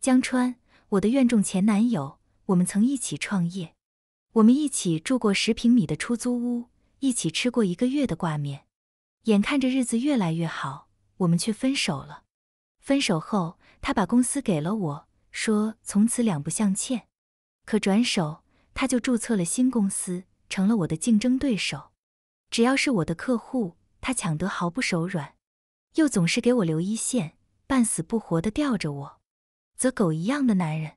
江川，我的院中前男友，我们曾一起创业，我们一起住过十平米的出租屋，一起吃过一个月的挂面。眼看着日子越来越好，我们却分手了。分手后，他把公司给了我，说从此两不相欠。可转手他就注册了新公司，成了我的竞争对手。只要是我的客户，他抢得毫不手软，又总是给我留一线，半死不活的吊着我。则狗一样的男人，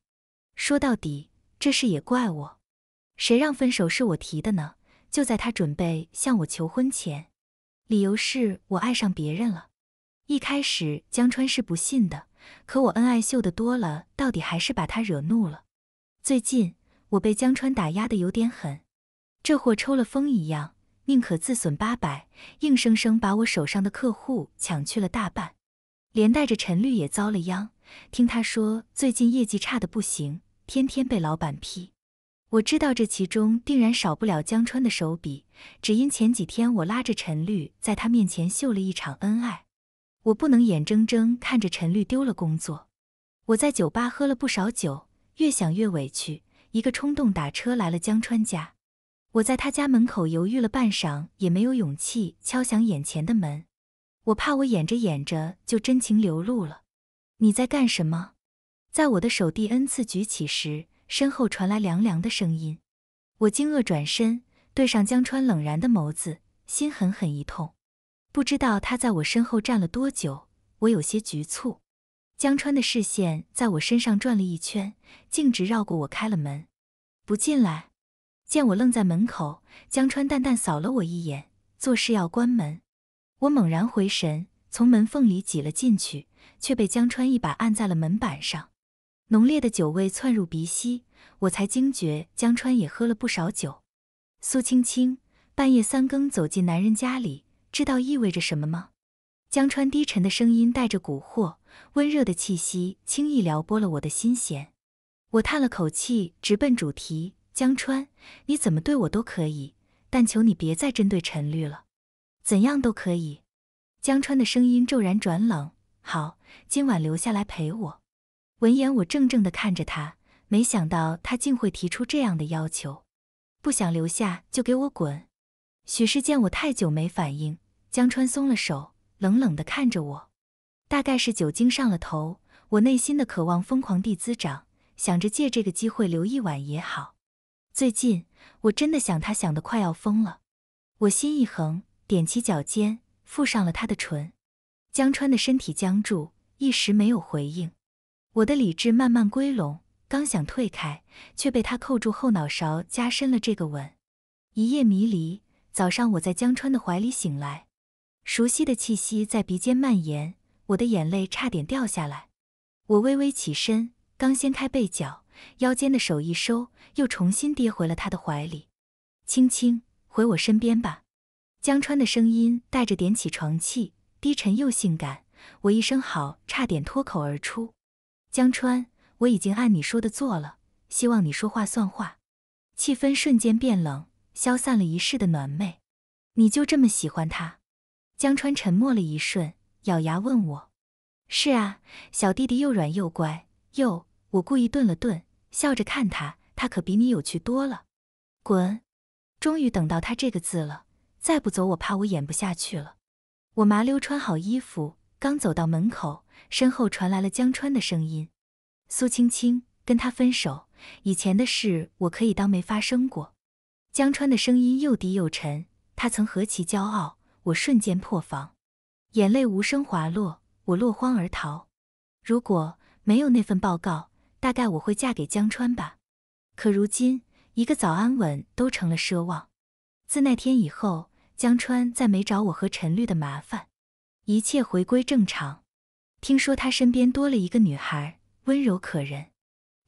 说到底这事也怪我，谁让分手是我提的呢？就在他准备向我求婚前，理由是我爱上别人了。一开始江川是不信的，可我恩爱秀的多了，到底还是把他惹怒了。最近我被江川打压的有点狠，这货抽了风一样，宁可自损八百，硬生生把我手上的客户抢去了大半，连带着陈律也遭了殃。听他说，最近业绩差的不行，天天被老板批。我知道这其中定然少不了江川的手笔，只因前几天我拉着陈绿在他面前秀了一场恩爱，我不能眼睁睁看着陈绿丢了工作。我在酒吧喝了不少酒，越想越委屈，一个冲动打车来了江川家。我在他家门口犹豫了半晌，也没有勇气敲响眼前的门，我怕我演着演着就真情流露了。你在干什么？在我的手第 n 次举起时，身后传来凉凉的声音。我惊愕转身，对上江川冷然的眸子，心狠狠一痛。不知道他在我身后站了多久，我有些局促。江川的视线在我身上转了一圈，径直绕过我开了门，不进来。见我愣在门口，江川淡淡扫了我一眼，作势要关门。我猛然回神。从门缝里挤了进去，却被江川一把按在了门板上。浓烈的酒味窜入鼻息，我才惊觉江川也喝了不少酒。苏青青半夜三更走进男人家里，知道意味着什么吗？江川低沉的声音带着蛊惑，温热的气息轻易撩拨了我的心弦。我叹了口气，直奔主题：江川，你怎么对我都可以，但求你别再针对陈律了。怎样都可以。江川的声音骤然转冷：“好，今晚留下来陪我。”闻言，我怔怔地看着他，没想到他竟会提出这样的要求。不想留下就给我滚！许是见我太久没反应，江川松了手，冷冷地看着我。大概是酒精上了头，我内心的渴望疯狂地滋长，想着借这个机会留一晚也好。最近我真的想他想得快要疯了。我心一横，踮起脚尖。附上了他的唇，江川的身体僵住，一时没有回应。我的理智慢慢归拢，刚想退开，却被他扣住后脑勺，加深了这个吻。一夜迷离，早上我在江川的怀里醒来，熟悉的气息在鼻尖蔓延，我的眼泪差点掉下来。我微微起身，刚掀开被角，腰间的手一收，又重新跌回了他的怀里。青青，回我身边吧。江川的声音带着点起床气，低沉又性感。我一声好，差点脱口而出。江川，我已经按你说的做了，希望你说话算话。气氛瞬间变冷，消散了一世的暖昧。你就这么喜欢他？江川沉默了一瞬，咬牙问我：“是啊，小弟弟又软又乖。”又，我故意顿了顿，笑着看他。他可比你有趣多了。滚！终于等到他这个字了。再不走，我怕我演不下去了。我麻溜穿好衣服，刚走到门口，身后传来了江川的声音：“苏青青，跟他分手。以前的事，我可以当没发生过。”江川的声音又低又沉，他曾何其骄傲，我瞬间破防，眼泪无声滑落。我落荒而逃。如果没有那份报告，大概我会嫁给江川吧。可如今，一个早安吻都成了奢望。自那天以后。江川再没找我和陈律的麻烦，一切回归正常。听说他身边多了一个女孩，温柔可人。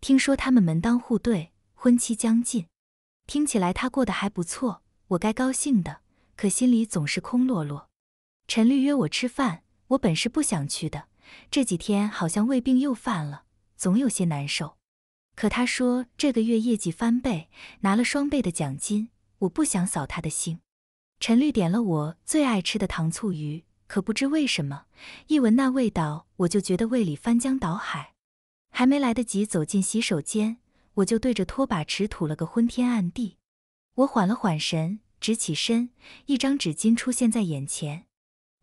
听说他们门当户对，婚期将近。听起来他过得还不错，我该高兴的，可心里总是空落落。陈律约我吃饭，我本是不想去的，这几天好像胃病又犯了，总有些难受。可他说这个月业绩翻倍，拿了双倍的奖金，我不想扫他的兴。陈绿点了我最爱吃的糖醋鱼，可不知为什么，一闻那味道我就觉得胃里翻江倒海。还没来得及走进洗手间，我就对着拖把池吐了个昏天暗地。我缓了缓神，直起身，一张纸巾出现在眼前。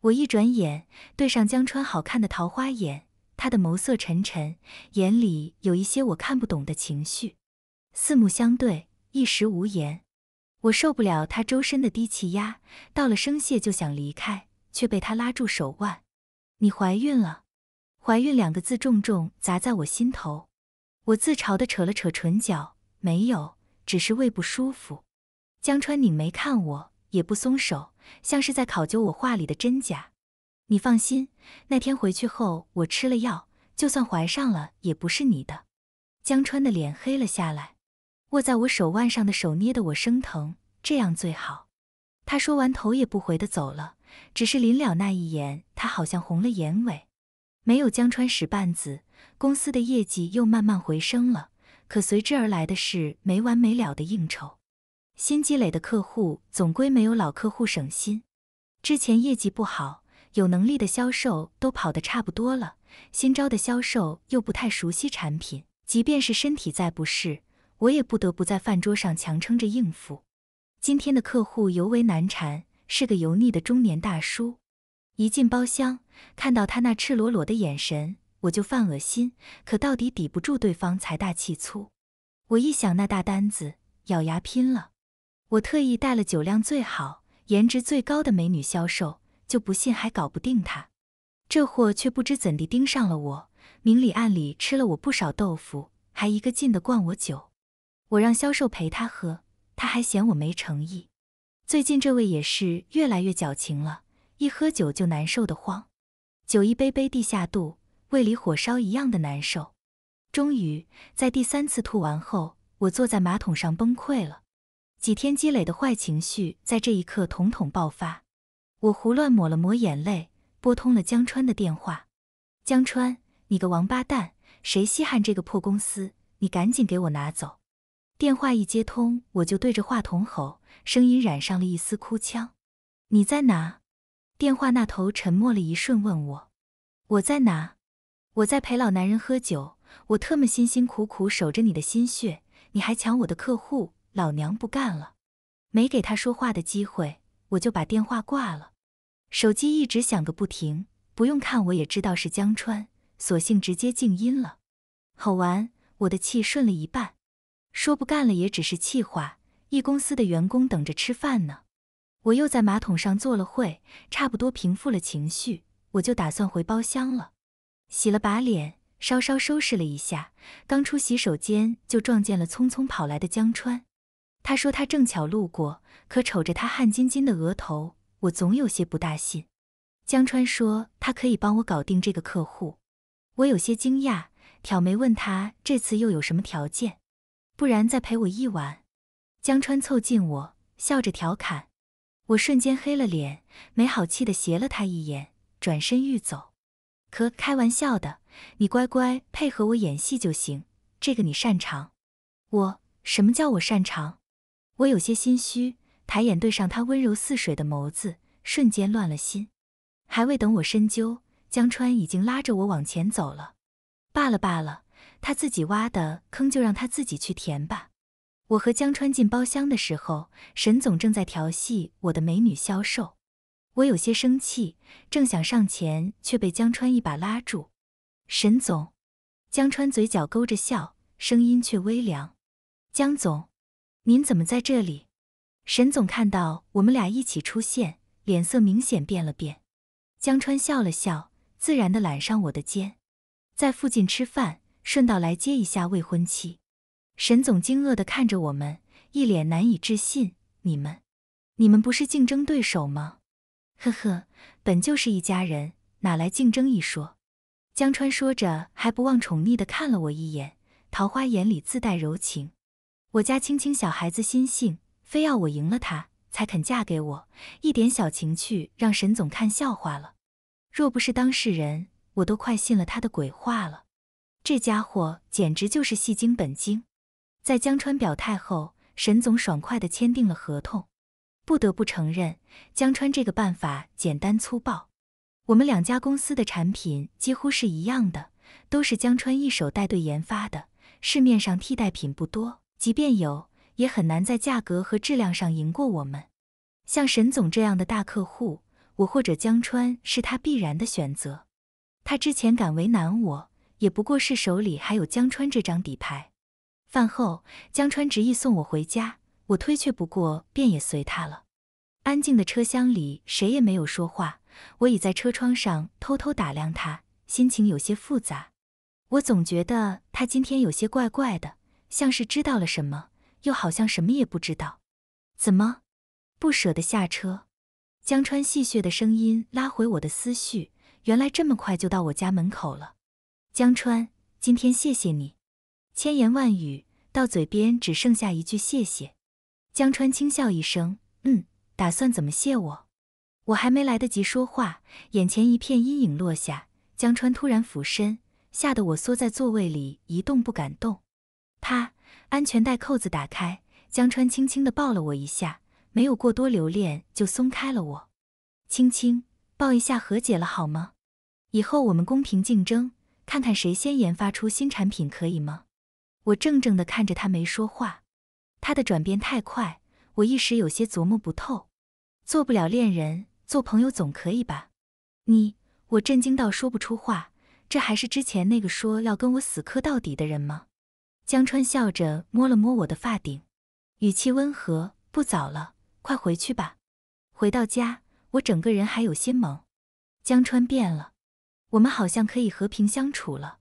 我一转眼对上江川好看的桃花眼，他的眸色沉沉，眼里有一些我看不懂的情绪。四目相对，一时无言。我受不了他周身的低气压，到了声谢就想离开，却被他拉住手腕。你怀孕了？怀孕两个字重重砸在我心头。我自嘲地扯了扯唇角，没有，只是胃不舒服。江川拧眉看我，也不松手，像是在考究我话里的真假。你放心，那天回去后我吃了药，就算怀上了也不是你的。江川的脸黑了下来。握在我手腕上的手捏得我生疼，这样最好。他说完，头也不回的走了。只是临了那一眼，他好像红了眼尾。没有江川使绊子，公司的业绩又慢慢回升了。可随之而来的是没完没了的应酬。新积累的客户总归没有老客户省心。之前业绩不好，有能力的销售都跑得差不多了。新招的销售又不太熟悉产品，即便是身体再不适。我也不得不在饭桌上强撑着应付。今天的客户尤为难缠，是个油腻的中年大叔。一进包厢，看到他那赤裸裸的眼神，我就犯恶心。可到底抵不住对方财大气粗，我一想那大单子，咬牙拼了。我特意带了酒量最好、颜值最高的美女销售，就不信还搞不定他。这货却不知怎地盯上了我，明里暗里吃了我不少豆腐，还一个劲地灌我酒。我让销售陪他喝，他还嫌我没诚意。最近这位也是越来越矫情了，一喝酒就难受得慌，酒一杯杯地下肚，胃里火烧一样的难受。终于在第三次吐完后，我坐在马桶上崩溃了。几天积累的坏情绪在这一刻统统爆发。我胡乱抹了抹眼泪，拨通了江川的电话：“江川，你个王八蛋，谁稀罕这个破公司？你赶紧给我拿走！”电话一接通，我就对着话筒吼，声音染上了一丝哭腔：“你在哪？”电话那头沉默了一瞬，问我：“我在哪？”我在陪老男人喝酒。我特么辛辛苦苦守着你的心血，你还抢我的客户，老娘不干了！没给他说话的机会，我就把电话挂了。手机一直响个不停，不用看我也知道是江川，索性直接静音了。吼完，我的气顺了一半。说不干了也只是气话，一公司的员工等着吃饭呢。我又在马桶上坐了会，差不多平复了情绪，我就打算回包厢了。洗了把脸，稍稍收拾了一下，刚出洗手间就撞见了匆匆跑来的江川。他说他正巧路过，可瞅着他汗津津的额头，我总有些不大信。江川说他可以帮我搞定这个客户，我有些惊讶，挑眉问他这次又有什么条件。不然再陪我一晚。江川凑近我，笑着调侃，我瞬间黑了脸，没好气的斜了他一眼，转身欲走。可开玩笑的，你乖乖配合我演戏就行，这个你擅长。我什么叫我擅长？我有些心虚，抬眼对上他温柔似水的眸子，瞬间乱了心。还未等我深究，江川已经拉着我往前走了。罢了罢了。他自己挖的坑就让他自己去填吧。我和江川进包厢的时候，沈总正在调戏我的美女销售，我有些生气，正想上前，却被江川一把拉住。沈总，江川嘴角勾着笑，声音却微凉。江总，您怎么在这里？沈总看到我们俩一起出现，脸色明显变了变。江川笑了笑，自然的揽上我的肩，在附近吃饭。顺道来接一下未婚妻，沈总惊愕地看着我们，一脸难以置信：“你们，你们不是竞争对手吗？”“呵呵，本就是一家人，哪来竞争一说？”江川说着，还不忘宠溺地看了我一眼，桃花眼里自带柔情。“我家青青小孩子心性，非要我赢了她才肯嫁给我，一点小情趣让沈总看笑话了。若不是当事人，我都快信了他的鬼话了。”这家伙简直就是戏精本精，在江川表态后，沈总爽快地签订了合同。不得不承认，江川这个办法简单粗暴。我们两家公司的产品几乎是一样的，都是江川一手带队研发的，市面上替代品不多，即便有，也很难在价格和质量上赢过我们。像沈总这样的大客户，我或者江川是他必然的选择。他之前敢为难我。也不过是手里还有江川这张底牌。饭后，江川执意送我回家，我推却不过，便也随他了。安静的车厢里，谁也没有说话。我倚在车窗上，偷偷打量他，心情有些复杂。我总觉得他今天有些怪怪的，像是知道了什么，又好像什么也不知道。怎么，不舍得下车？江川戏谑的声音拉回我的思绪。原来这么快就到我家门口了。江川，今天谢谢你，千言万语到嘴边只剩下一句谢谢。江川轻笑一声，嗯，打算怎么谢我？我还没来得及说话，眼前一片阴影落下，江川突然俯身，吓得我缩在座位里一动不敢动。啪，安全带扣子打开，江川轻轻的抱了我一下，没有过多留恋就松开了我，轻轻抱一下和解了好吗？以后我们公平竞争。看看谁先研发出新产品可以吗？我怔怔地看着他，没说话。他的转变太快，我一时有些琢磨不透。做不了恋人，做朋友总可以吧？你……我震惊到说不出话。这还是之前那个说要跟我死磕到底的人吗？江川笑着摸了摸我的发顶，语气温和：“不早了，快回去吧。”回到家，我整个人还有些懵。江川变了。我们好像可以和平相处了。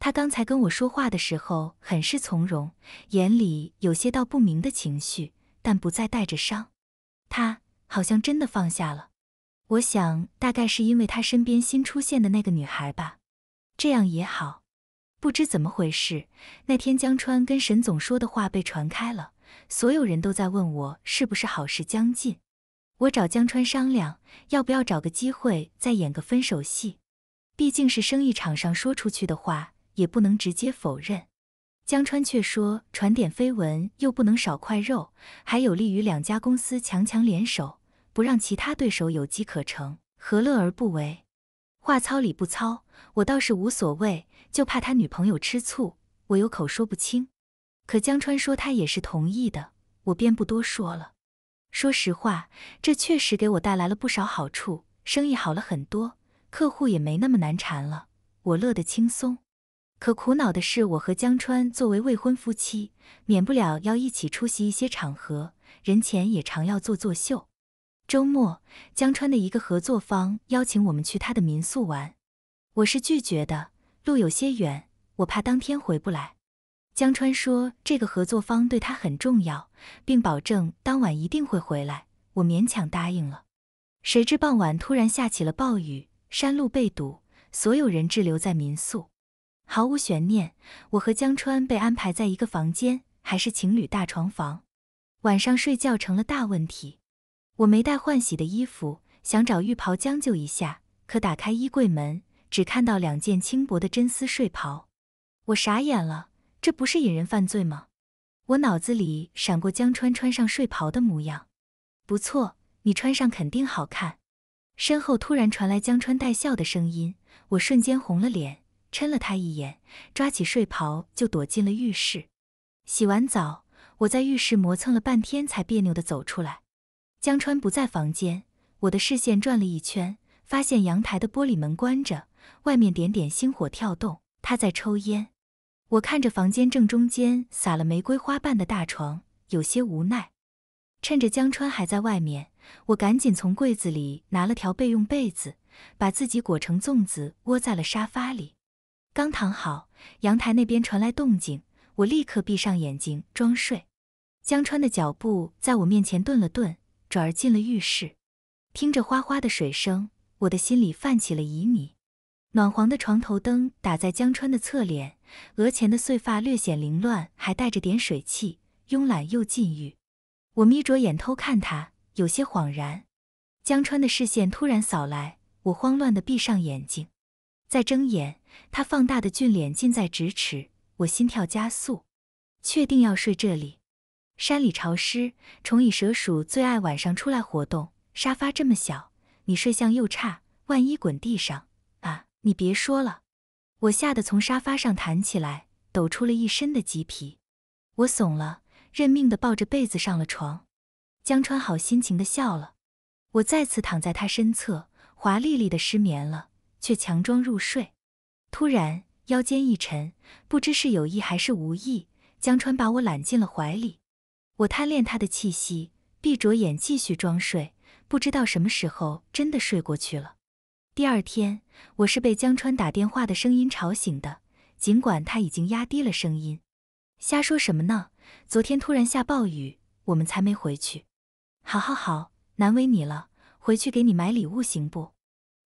他刚才跟我说话的时候很是从容，眼里有些道不明的情绪，但不再带着伤。他好像真的放下了。我想，大概是因为他身边新出现的那个女孩吧。这样也好。不知怎么回事，那天江川跟沈总说的话被传开了，所有人都在问我是不是好事将近。我找江川商量，要不要找个机会再演个分手戏。毕竟是生意场上说出去的话，也不能直接否认。江川却说：“传点绯闻又不能少块肉，还有利于两家公司强强联手，不让其他对手有机可乘，何乐而不为？”话糙理不糙，我倒是无所谓，就怕他女朋友吃醋，我有口说不清。可江川说他也是同意的，我便不多说了。说实话，这确实给我带来了不少好处，生意好了很多。客户也没那么难缠了，我乐得轻松。可苦恼的是，我和江川作为未婚夫妻，免不了要一起出席一些场合，人前也常要做作秀。周末，江川的一个合作方邀请我们去他的民宿玩，我是拒绝的，路有些远，我怕当天回不来。江川说这个合作方对他很重要，并保证当晚一定会回来，我勉强答应了。谁知傍晚突然下起了暴雨。山路被堵，所有人滞留在民宿。毫无悬念，我和江川被安排在一个房间，还是情侣大床房。晚上睡觉成了大问题。我没带换洗的衣服，想找浴袍将就一下。可打开衣柜门，只看到两件轻薄的真丝睡袍。我傻眼了，这不是引人犯罪吗？我脑子里闪过江川穿上睡袍的模样。不错，你穿上肯定好看。身后突然传来江川带笑的声音，我瞬间红了脸，嗔了他一眼，抓起睡袍就躲进了浴室。洗完澡，我在浴室磨蹭了半天，才别扭的走出来。江川不在房间，我的视线转了一圈，发现阳台的玻璃门关着，外面点点星火跳动，他在抽烟。我看着房间正中间撒了玫瑰花瓣的大床，有些无奈。趁着江川还在外面。我赶紧从柜子里拿了条备用被子，把自己裹成粽子，窝在了沙发里。刚躺好，阳台那边传来动静，我立刻闭上眼睛装睡。江川的脚步在我面前顿了顿，转而进了浴室。听着哗哗的水声，我的心里泛起了旖旎。暖黄的床头灯打在江川的侧脸，额前的碎发略显凌乱，还带着点水汽，慵懒又禁欲。我眯着眼偷看他。有些恍然，江川的视线突然扫来，我慌乱的闭上眼睛，再睁眼，他放大的俊脸近在咫尺，我心跳加速。确定要睡这里？山里潮湿，虫蚁蛇鼠最爱晚上出来活动。沙发这么小，你睡相又差，万一滚地上啊！你别说了！我吓得从沙发上弹起来，抖出了一身的鸡皮。我怂了，认命的抱着被子上了床。江川好心情的笑了，我再次躺在他身侧，华丽丽的失眠了，却强装入睡。突然腰间一沉，不知是有意还是无意，江川把我揽进了怀里。我贪恋他的气息，闭着眼继续装睡，不知道什么时候真的睡过去了。第二天，我是被江川打电话的声音吵醒的，尽管他已经压低了声音，瞎说什么呢？昨天突然下暴雨，我们才没回去。好好好，难为你了，回去给你买礼物行不？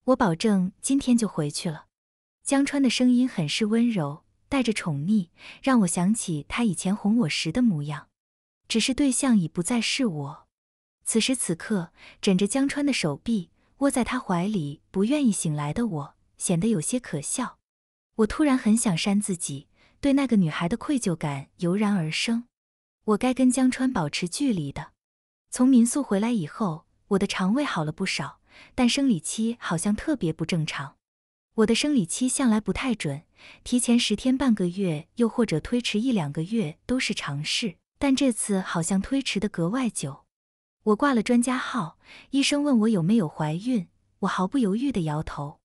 我保证今天就回去了。江川的声音很是温柔，带着宠溺，让我想起他以前哄我时的模样。只是对象已不再是我。此时此刻，枕着江川的手臂，窝在他怀里，不愿意醒来的我，显得有些可笑。我突然很想扇自己，对那个女孩的愧疚感油然而生。我该跟江川保持距离的。从民宿回来以后，我的肠胃好了不少，但生理期好像特别不正常。我的生理期向来不太准，提前十天半个月，又或者推迟一两个月都是常事，但这次好像推迟的格外久。我挂了专家号，医生问我有没有怀孕，我毫不犹豫地摇头。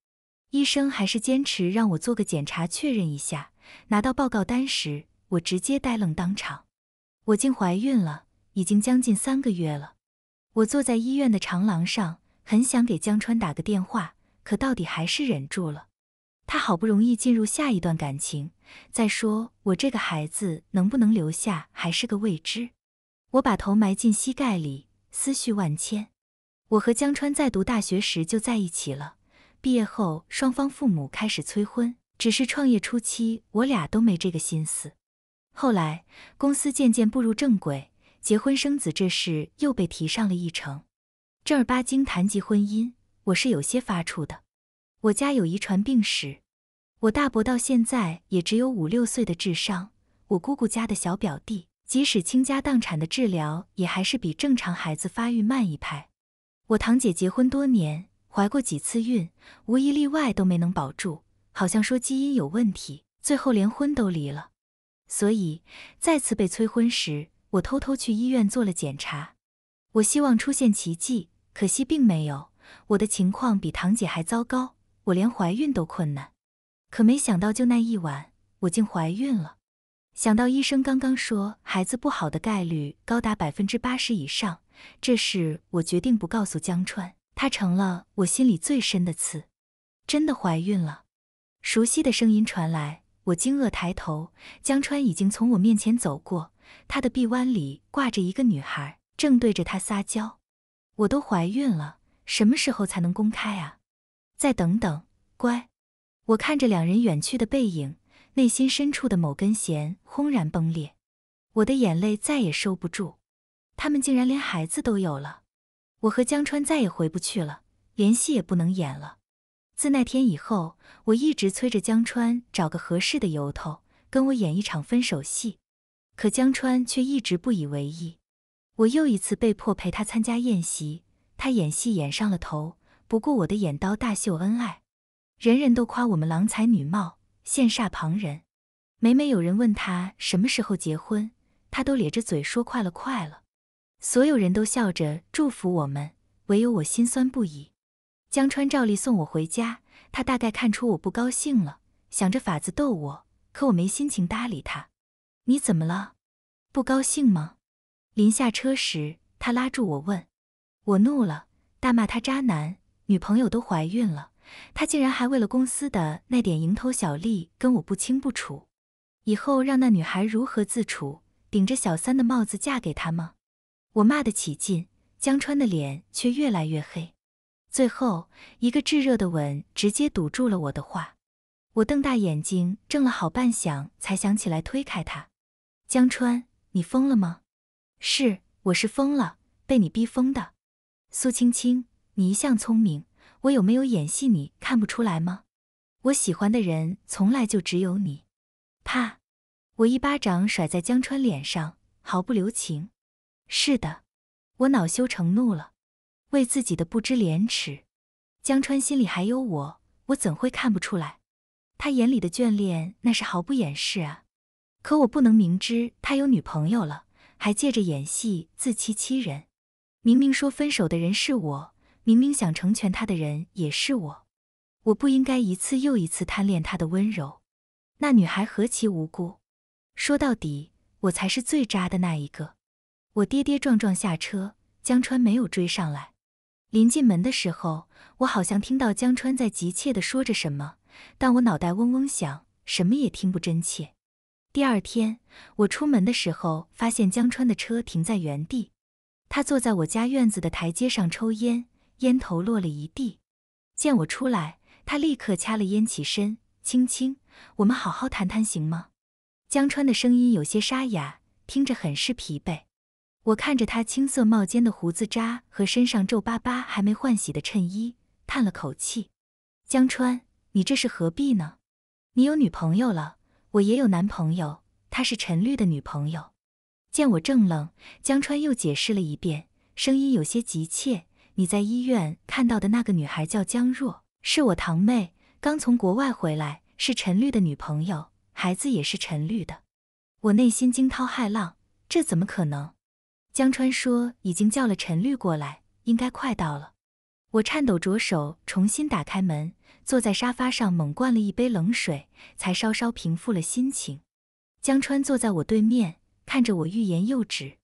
医生还是坚持让我做个检查确认一下。拿到报告单时，我直接呆愣当场，我竟怀孕了。已经将近三个月了，我坐在医院的长廊上，很想给江川打个电话，可到底还是忍住了。他好不容易进入下一段感情，再说我这个孩子能不能留下还是个未知。我把头埋进膝盖里，思绪万千。我和江川在读大学时就在一起了，毕业后双方父母开始催婚，只是创业初期我俩都没这个心思。后来公司渐渐步入正轨。结婚生子这事又被提上了一程，正儿八经谈及婚姻，我是有些发怵的。我家有遗传病史，我大伯到现在也只有五六岁的智商，我姑姑家的小表弟，即使倾家荡产的治疗，也还是比正常孩子发育慢一拍。我堂姐结婚多年，怀过几次孕，无一例外都没能保住，好像说基因有问题，最后连婚都离了。所以再次被催婚时，我偷偷去医院做了检查，我希望出现奇迹，可惜并没有。我的情况比堂姐还糟糕，我连怀孕都困难。可没想到，就那一晚，我竟怀孕了。想到医生刚刚说孩子不好的概率高达百分之八十以上，这事我决定不告诉江川，他成了我心里最深的刺。真的怀孕了，熟悉的声音传来，我惊愕抬头，江川已经从我面前走过。他的臂弯里挂着一个女孩，正对着他撒娇。我都怀孕了，什么时候才能公开啊？再等等，乖。我看着两人远去的背影，内心深处的某根弦轰然崩裂，我的眼泪再也收不住。他们竟然连孩子都有了，我和江川再也回不去了，连戏也不能演了。自那天以后，我一直催着江川找个合适的由头，跟我演一场分手戏。可江川却一直不以为意，我又一次被迫陪他参加宴席，他演戏演上了头，不顾我的眼刀大秀恩爱，人人都夸我们郎才女貌，羡煞旁人。每每有人问他什么时候结婚，他都咧着嘴说快了快了，所有人都笑着祝福我们，唯有我心酸不已。江川照例送我回家，他大概看出我不高兴了，想着法子逗我，可我没心情搭理他。你怎么了？不高兴吗？临下车时，他拉住我问。我怒了，大骂他渣男，女朋友都怀孕了，他竟然还为了公司的那点蝇头小利跟我不清不楚。以后让那女孩如何自处？顶着小三的帽子嫁给他吗？我骂得起劲，江川的脸却越来越黑。最后一个炙热的吻直接堵住了我的话。我瞪大眼睛，怔了好半晌，才想起来推开他。江川，你疯了吗？是，我是疯了，被你逼疯的。苏青青，你一向聪明，我有没有演戏，你看不出来吗？我喜欢的人从来就只有你。啪！我一巴掌甩在江川脸上，毫不留情。是的，我恼羞成怒了，为自己的不知廉耻。江川心里还有我，我怎会看不出来？他眼里的眷恋，那是毫不掩饰啊。可我不能明知他有女朋友了，还借着演戏自欺欺人。明明说分手的人是我，明明想成全他的人也是我。我不应该一次又一次贪恋他的温柔。那女孩何其无辜！说到底，我才是最渣的那一个。我跌跌撞撞下车，江川没有追上来。临进门的时候，我好像听到江川在急切地说着什么，但我脑袋嗡嗡响，什么也听不真切。第二天，我出门的时候，发现江川的车停在原地，他坐在我家院子的台阶上抽烟，烟头落了一地。见我出来，他立刻掐了烟，起身：“青青，我们好好谈谈，行吗？”江川的声音有些沙哑，听着很是疲惫。我看着他青色帽尖的胡子渣和身上皱巴巴、还没换洗的衬衣，叹了口气：“江川，你这是何必呢？你有女朋友了。”我也有男朋友，她是陈绿的女朋友。见我正愣，江川又解释了一遍，声音有些急切：“你在医院看到的那个女孩叫江若，是我堂妹，刚从国外回来，是陈绿的女朋友，孩子也是陈绿的。”我内心惊涛骇浪，这怎么可能？江川说：“已经叫了陈绿过来，应该快到了。”我颤抖着手重新打开门。坐在沙发上，猛灌了一杯冷水，才稍稍平复了心情。江川坐在我对面，看着我欲言又止。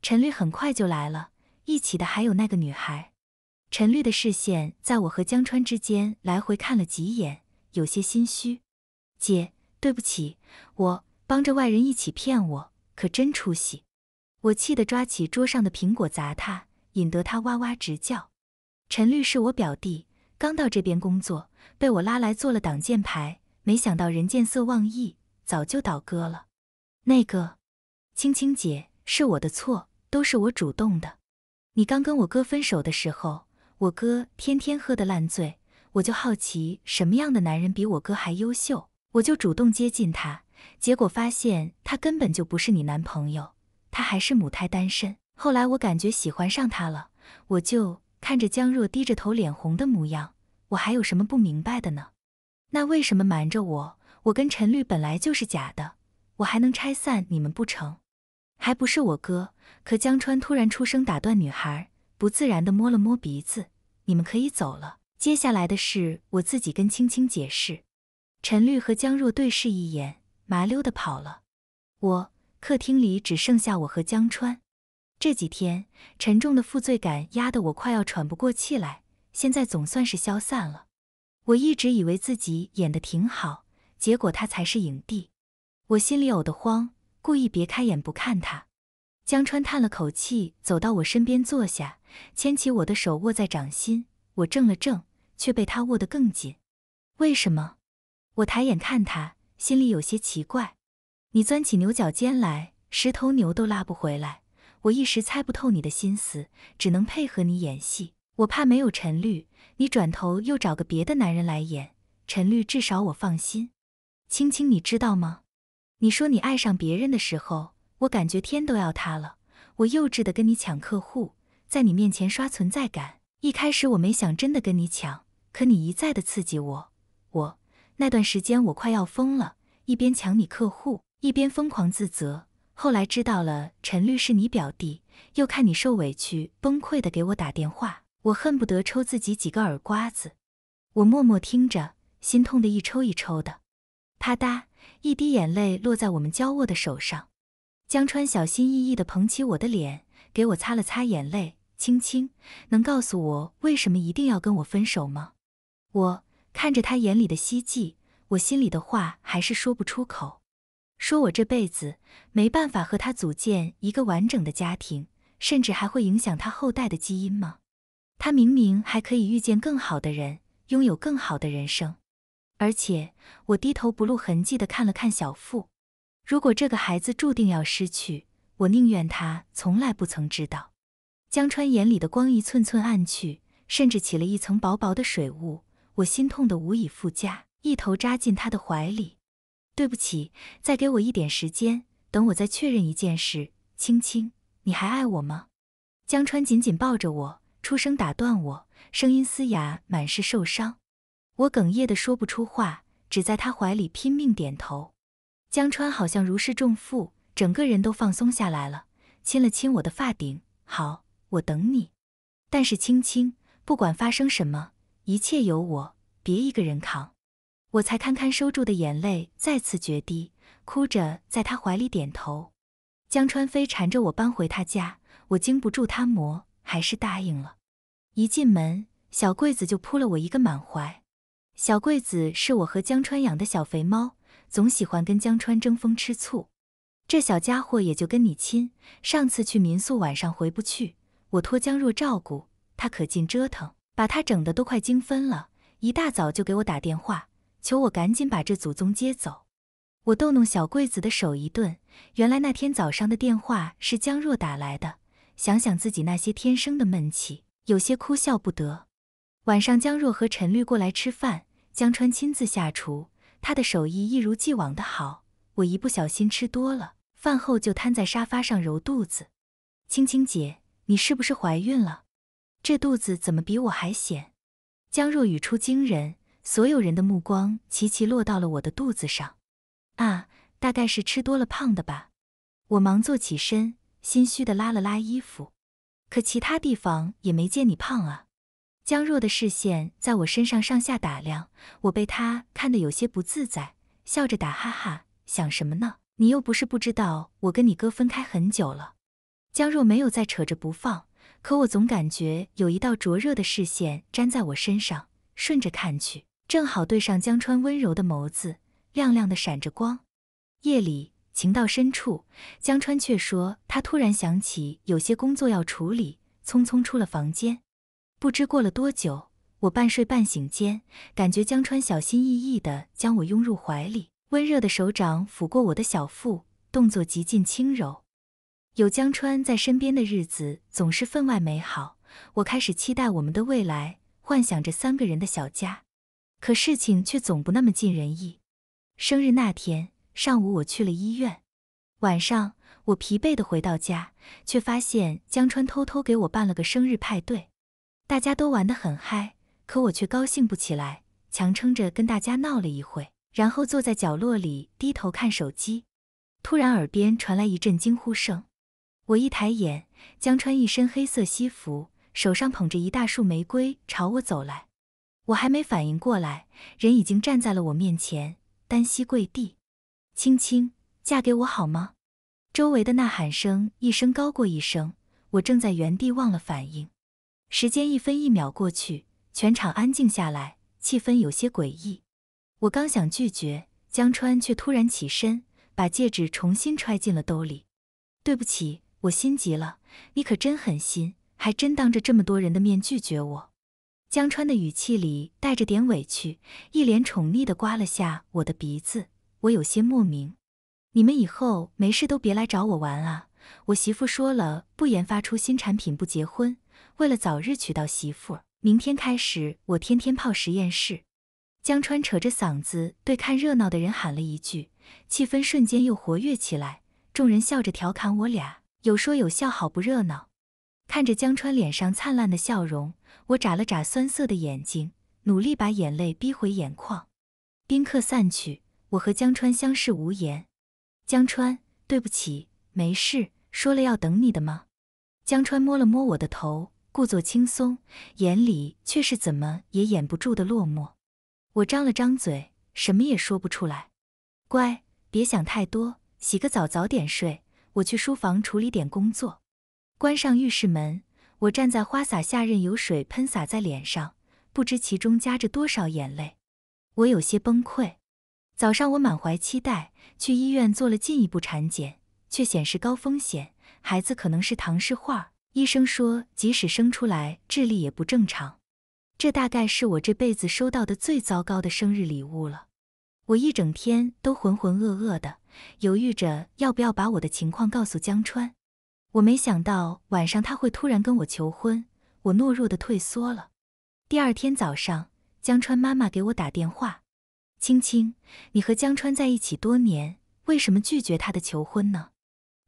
陈律很快就来了，一起的还有那个女孩。陈律的视线在我和江川之间来回看了几眼，有些心虚。姐，对不起，我帮着外人一起骗我，可真出息。我气得抓起桌上的苹果砸他，引得他哇哇直叫。陈律是我表弟，刚到这边工作。被我拉来做了挡箭牌，没想到人见色忘义，早就倒戈了。那个青青姐是我的错，都是我主动的。你刚跟我哥分手的时候，我哥天天喝得烂醉，我就好奇什么样的男人比我哥还优秀，我就主动接近他。结果发现他根本就不是你男朋友，他还是母胎单身。后来我感觉喜欢上他了，我就看着江若低着头脸红的模样。我还有什么不明白的呢？那为什么瞒着我？我跟陈律本来就是假的，我还能拆散你们不成？还不是我哥？可江川突然出声打断女孩，不自然的摸了摸鼻子：“你们可以走了，接下来的事我自己跟青青解释。”陈律和江若对视一眼，麻溜的跑了。我客厅里只剩下我和江川。这几天，沉重的负罪感压得我快要喘不过气来。现在总算是消散了。我一直以为自己演的挺好，结果他才是影帝，我心里呕得慌，故意别开眼不看他。江川叹了口气，走到我身边坐下，牵起我的手握在掌心。我怔了怔，却被他握得更紧。为什么？我抬眼看他，心里有些奇怪。你钻起牛角尖来，十头牛都拉不回来。我一时猜不透你的心思，只能配合你演戏。我怕没有陈律，你转头又找个别的男人来演陈律，至少我放心。青青，你知道吗？你说你爱上别人的时候，我感觉天都要塌了。我幼稚的跟你抢客户，在你面前刷存在感。一开始我没想真的跟你抢，可你一再的刺激我，我那段时间我快要疯了，一边抢你客户，一边疯狂自责。后来知道了陈律是你表弟，又看你受委屈，崩溃的给我打电话。我恨不得抽自己几个耳瓜子，我默默听着，心痛的一抽一抽的，啪嗒，一滴眼泪落在我们交握的手上。江川小心翼翼的捧起我的脸，给我擦了擦眼泪，轻轻：“能告诉我为什么一定要跟我分手吗？”我看着他眼里的希冀，我心里的话还是说不出口。说我这辈子没办法和他组建一个完整的家庭，甚至还会影响他后代的基因吗？他明明还可以遇见更好的人，拥有更好的人生。而且，我低头不露痕迹地看了看小腹。如果这个孩子注定要失去，我宁愿他从来不曾知道。江川眼里的光一寸寸暗去，甚至起了一层薄薄的水雾。我心痛得无以复加，一头扎进他的怀里。对不起，再给我一点时间，等我再确认一件事。青青，你还爱我吗？江川紧紧抱着我。出声打断我，声音嘶哑，满是受伤。我哽咽的说不出话，只在他怀里拼命点头。江川好像如释重负，整个人都放松下来了，亲了亲我的发顶。好，我等你。但是青青，不管发生什么，一切由我，别一个人扛。我才堪堪收住的眼泪再次决堤，哭着在他怀里点头。江川非缠着我搬回他家，我经不住他磨。还是答应了。一进门，小桂子就扑了我一个满怀。小桂子是我和江川养的小肥猫，总喜欢跟江川争风吃醋。这小家伙也就跟你亲。上次去民宿晚上回不去，我托江若照顾，他可劲折腾，把他整的都快精分了。一大早就给我打电话，求我赶紧把这祖宗接走。我逗弄小桂子的手一顿，原来那天早上的电话是江若打来的。想想自己那些天生的闷气，有些哭笑不得。晚上，江若和陈律过来吃饭，江川亲自下厨，他的手艺一如既往的好。我一不小心吃多了，饭后就瘫在沙发上揉肚子。青青姐，你是不是怀孕了？这肚子怎么比我还显？江若语出惊人，所有人的目光齐齐落到了我的肚子上。啊，大概是吃多了胖的吧。我忙坐起身。心虚的拉了拉衣服，可其他地方也没见你胖啊。江若的视线在我身上上下打量，我被他看得有些不自在，笑着打哈哈，想什么呢？你又不是不知道，我跟你哥分开很久了。江若没有再扯着不放，可我总感觉有一道灼热的视线粘在我身上，顺着看去，正好对上江川温柔的眸子，亮亮的闪着光。夜里。情到深处，江川却说他突然想起有些工作要处理，匆匆出了房间。不知过了多久，我半睡半醒间，感觉江川小心翼翼地将我拥入怀里，温热的手掌抚过我的小腹，动作极尽轻柔。有江川在身边的日子总是分外美好，我开始期待我们的未来，幻想着三个人的小家。可事情却总不那么尽人意。生日那天。上午我去了医院，晚上我疲惫的回到家，却发现江川偷偷给我办了个生日派对，大家都玩得很嗨，可我却高兴不起来，强撑着跟大家闹了一会，然后坐在角落里低头看手机。突然，耳边传来一阵惊呼声，我一抬眼，江川一身黑色西服，手上捧着一大束玫瑰朝我走来，我还没反应过来，人已经站在了我面前，单膝跪地。青青，嫁给我好吗？周围的呐喊声一声高过一声，我正在原地忘了反应。时间一分一秒过去，全场安静下来，气氛有些诡异。我刚想拒绝，江川却突然起身，把戒指重新揣进了兜里。对不起，我心急了。你可真狠心，还真当着这么多人的面拒绝我。江川的语气里带着点委屈，一脸宠溺的刮了下我的鼻子。我有些莫名，你们以后没事都别来找我玩啊！我媳妇说了，不研发出新产品不结婚。为了早日娶到媳妇，明天开始我天天泡实验室。江川扯着嗓子对看热闹的人喊了一句，气氛瞬间又活跃起来。众人笑着调侃我俩，有说有笑，好不热闹。看着江川脸上灿烂的笑容，我眨了眨酸涩的眼睛，努力把眼泪逼回眼眶。宾客散去。我和江川相视无言，江川，对不起，没事，说了要等你的吗？江川摸了摸我的头，故作轻松，眼里却是怎么也掩不住的落寞。我张了张嘴，什么也说不出来。乖，别想太多，洗个澡，早点睡。我去书房处理点工作。关上浴室门，我站在花洒下任由水喷洒在脸上，不知其中夹着多少眼泪。我有些崩溃。早上，我满怀期待去医院做了进一步产检，却显示高风险，孩子可能是唐氏患儿。医生说，即使生出来，智力也不正常。这大概是我这辈子收到的最糟糕的生日礼物了。我一整天都浑浑噩噩的，犹豫着要不要把我的情况告诉江川。我没想到晚上他会突然跟我求婚，我懦弱的退缩了。第二天早上，江川妈妈给我打电话。青青，你和江川在一起多年，为什么拒绝他的求婚呢？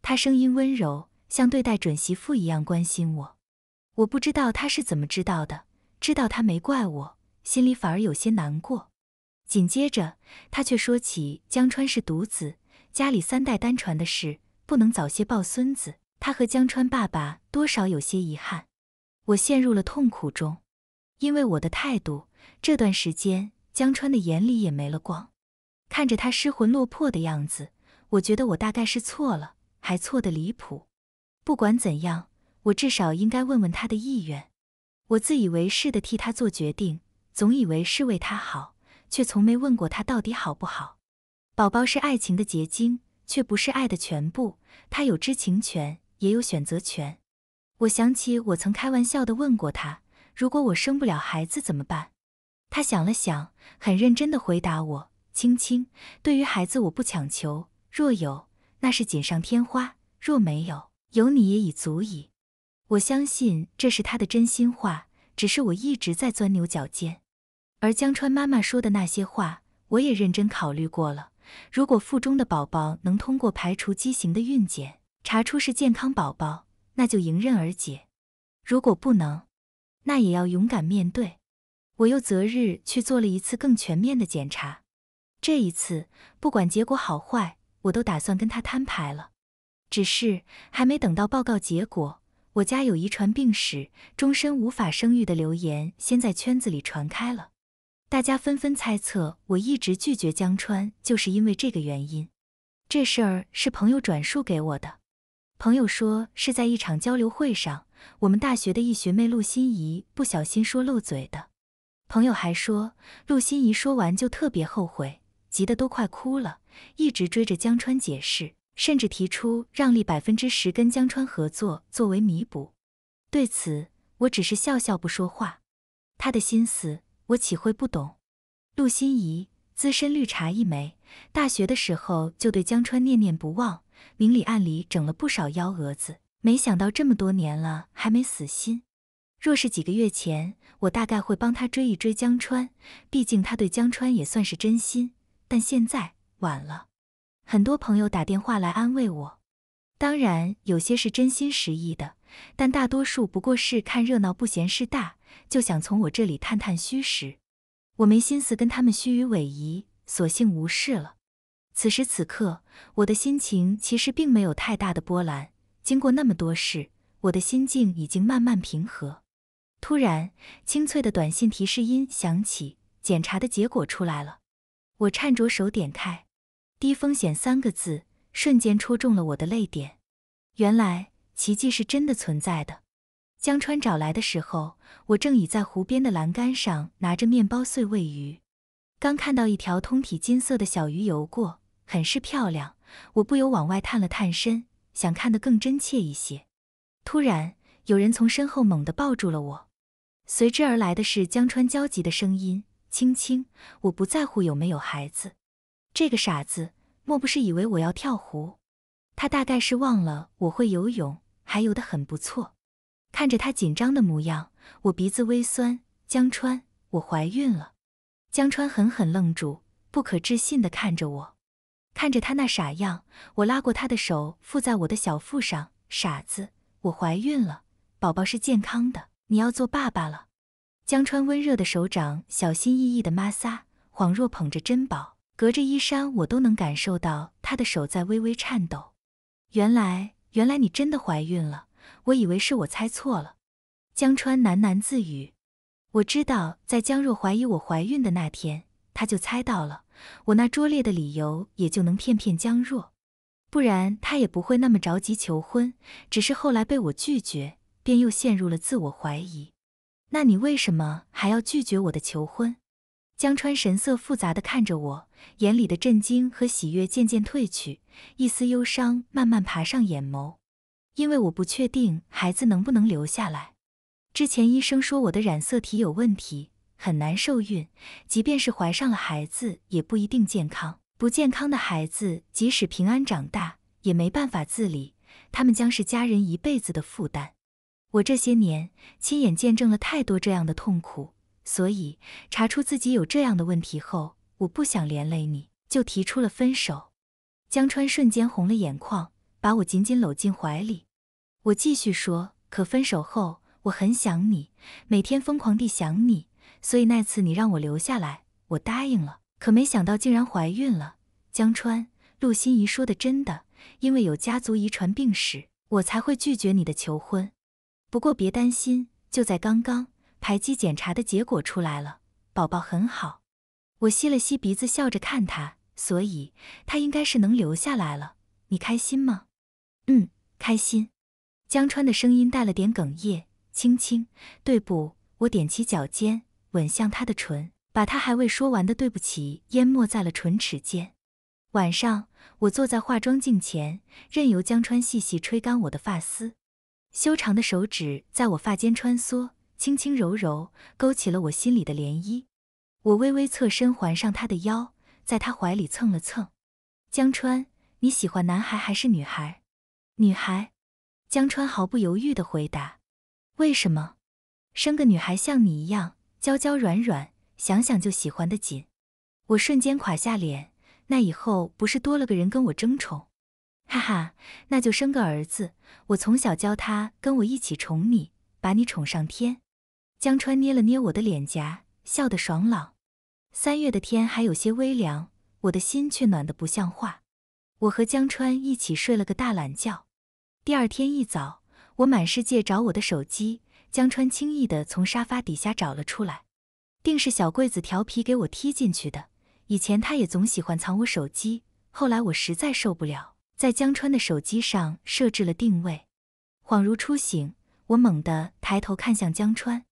他声音温柔，像对待准媳妇一样关心我。我不知道他是怎么知道的，知道他没怪我，心里反而有些难过。紧接着，他却说起江川是独子，家里三代单传的事，不能早些抱孙子。他和江川爸爸多少有些遗憾。我陷入了痛苦中，因为我的态度，这段时间。江川的眼里也没了光，看着他失魂落魄的样子，我觉得我大概是错了，还错得离谱。不管怎样，我至少应该问问他的意愿。我自以为是的替他做决定，总以为是为他好，却从没问过他到底好不好。宝宝是爱情的结晶，却不是爱的全部。他有知情权，也有选择权。我想起我曾开玩笑的问过他，如果我生不了孩子怎么办？他想了想，很认真地回答我：“青青，对于孩子，我不强求。若有，那是锦上添花；若没有，有你也已足矣。”我相信这是他的真心话。只是我一直在钻牛角尖。而江川妈妈说的那些话，我也认真考虑过了。如果腹中的宝宝能通过排除畸形的孕检，查出是健康宝宝，那就迎刃而解；如果不能，那也要勇敢面对。我又择日去做了一次更全面的检查，这一次不管结果好坏，我都打算跟他摊牌了。只是还没等到报告结果，我家有遗传病史、终身无法生育的流言先在圈子里传开了，大家纷纷猜测我一直拒绝江川就是因为这个原因。这事儿是朋友转述给我的，朋友说是在一场交流会上，我们大学的一学妹陆心怡不小心说漏嘴的。朋友还说，陆心怡说完就特别后悔，急得都快哭了，一直追着江川解释，甚至提出让利百分之十跟江川合作作为弥补。对此，我只是笑笑不说话。他的心思我岂会不懂？陆心怡，资深绿茶一枚，大学的时候就对江川念念不忘，明里暗里整了不少幺蛾子，没想到这么多年了还没死心。若是几个月前，我大概会帮他追一追江川，毕竟他对江川也算是真心。但现在晚了，很多朋友打电话来安慰我，当然有些是真心实意的，但大多数不过是看热闹不嫌事大，就想从我这里探探虚实。我没心思跟他们虚与委蛇，索性无视了。此时此刻，我的心情其实并没有太大的波澜。经过那么多事，我的心境已经慢慢平和。突然，清脆的短信提示音响起，检查的结果出来了。我颤着手点开，“低风险”三个字，瞬间戳中了我的泪点。原来，奇迹是真的存在的。江川找来的时候，我正倚在湖边的栏杆上，拿着面包碎喂鱼。刚看到一条通体金色的小鱼游过，很是漂亮，我不由往外探了探身，想看得更真切一些。突然，有人从身后猛地抱住了我。随之而来的是江川焦急的声音：“青青，我不在乎有没有孩子。”这个傻子，莫不是以为我要跳湖？他大概是忘了我会游泳，还游得很不错。看着他紧张的模样，我鼻子微酸。江川，我怀孕了。江川狠狠愣住，不可置信地看着我。看着他那傻样，我拉过他的手，附在我的小腹上：“傻子，我怀孕了，宝宝是健康的。”你要做爸爸了，江川温热的手掌小心翼翼地摩挲，恍若捧着珍宝。隔着衣衫，我都能感受到他的手在微微颤抖。原来，原来你真的怀孕了，我以为是我猜错了。江川喃喃自语。我知道，在江若怀疑我怀孕的那天，他就猜到了。我那拙劣的理由也就能骗骗江若，不然他也不会那么着急求婚。只是后来被我拒绝。便又陷入了自我怀疑。那你为什么还要拒绝我的求婚？江川神色复杂的看着我，眼里的震惊和喜悦渐渐褪去，一丝忧伤慢慢爬上眼眸。因为我不确定孩子能不能留下来。之前医生说我的染色体有问题，很难受孕，即便是怀上了孩子，也不一定健康。不健康的孩子，即使平安长大，也没办法自理，他们将是家人一辈子的负担。我这些年亲眼见证了太多这样的痛苦，所以查出自己有这样的问题后，我不想连累你，就提出了分手。江川瞬间红了眼眶，把我紧紧搂进怀里。我继续说，可分手后我很想你，每天疯狂地想你，所以那次你让我留下来，我答应了。可没想到竟然怀孕了。江川，陆心怡说的真的，因为有家族遗传病史，我才会拒绝你的求婚。不过别担心，就在刚刚，排畸检查的结果出来了，宝宝很好。我吸了吸鼻子，笑着看他，所以他应该是能留下来了。你开心吗？嗯，开心。江川的声音带了点哽咽，轻轻，对不？我踮起脚尖，吻向他的唇，把他还未说完的对不起淹没在了唇齿间。晚上，我坐在化妆镜前，任由江川细细吹干我的发丝。修长的手指在我发间穿梭，轻轻柔柔，勾起了我心里的涟漪。我微微侧身，环上他的腰，在他怀里蹭了蹭。江川，你喜欢男孩还是女孩？女孩。江川毫不犹豫地回答：“为什么？生个女孩像你一样娇娇软软，想想就喜欢的紧。”我瞬间垮下脸，那以后不是多了个人跟我争宠？哈哈，那就生个儿子，我从小教他跟我一起宠你，把你宠上天。江川捏了捏我的脸颊，笑得爽朗。三月的天还有些微凉，我的心却暖得不像话。我和江川一起睡了个大懒觉。第二天一早，我满世界找我的手机，江川轻易的从沙发底下找了出来，定是小桂子调皮给我踢进去的。以前他也总喜欢藏我手机，后来我实在受不了。在江川的手机上设置了定位，恍如初醒，我猛地抬头看向江川。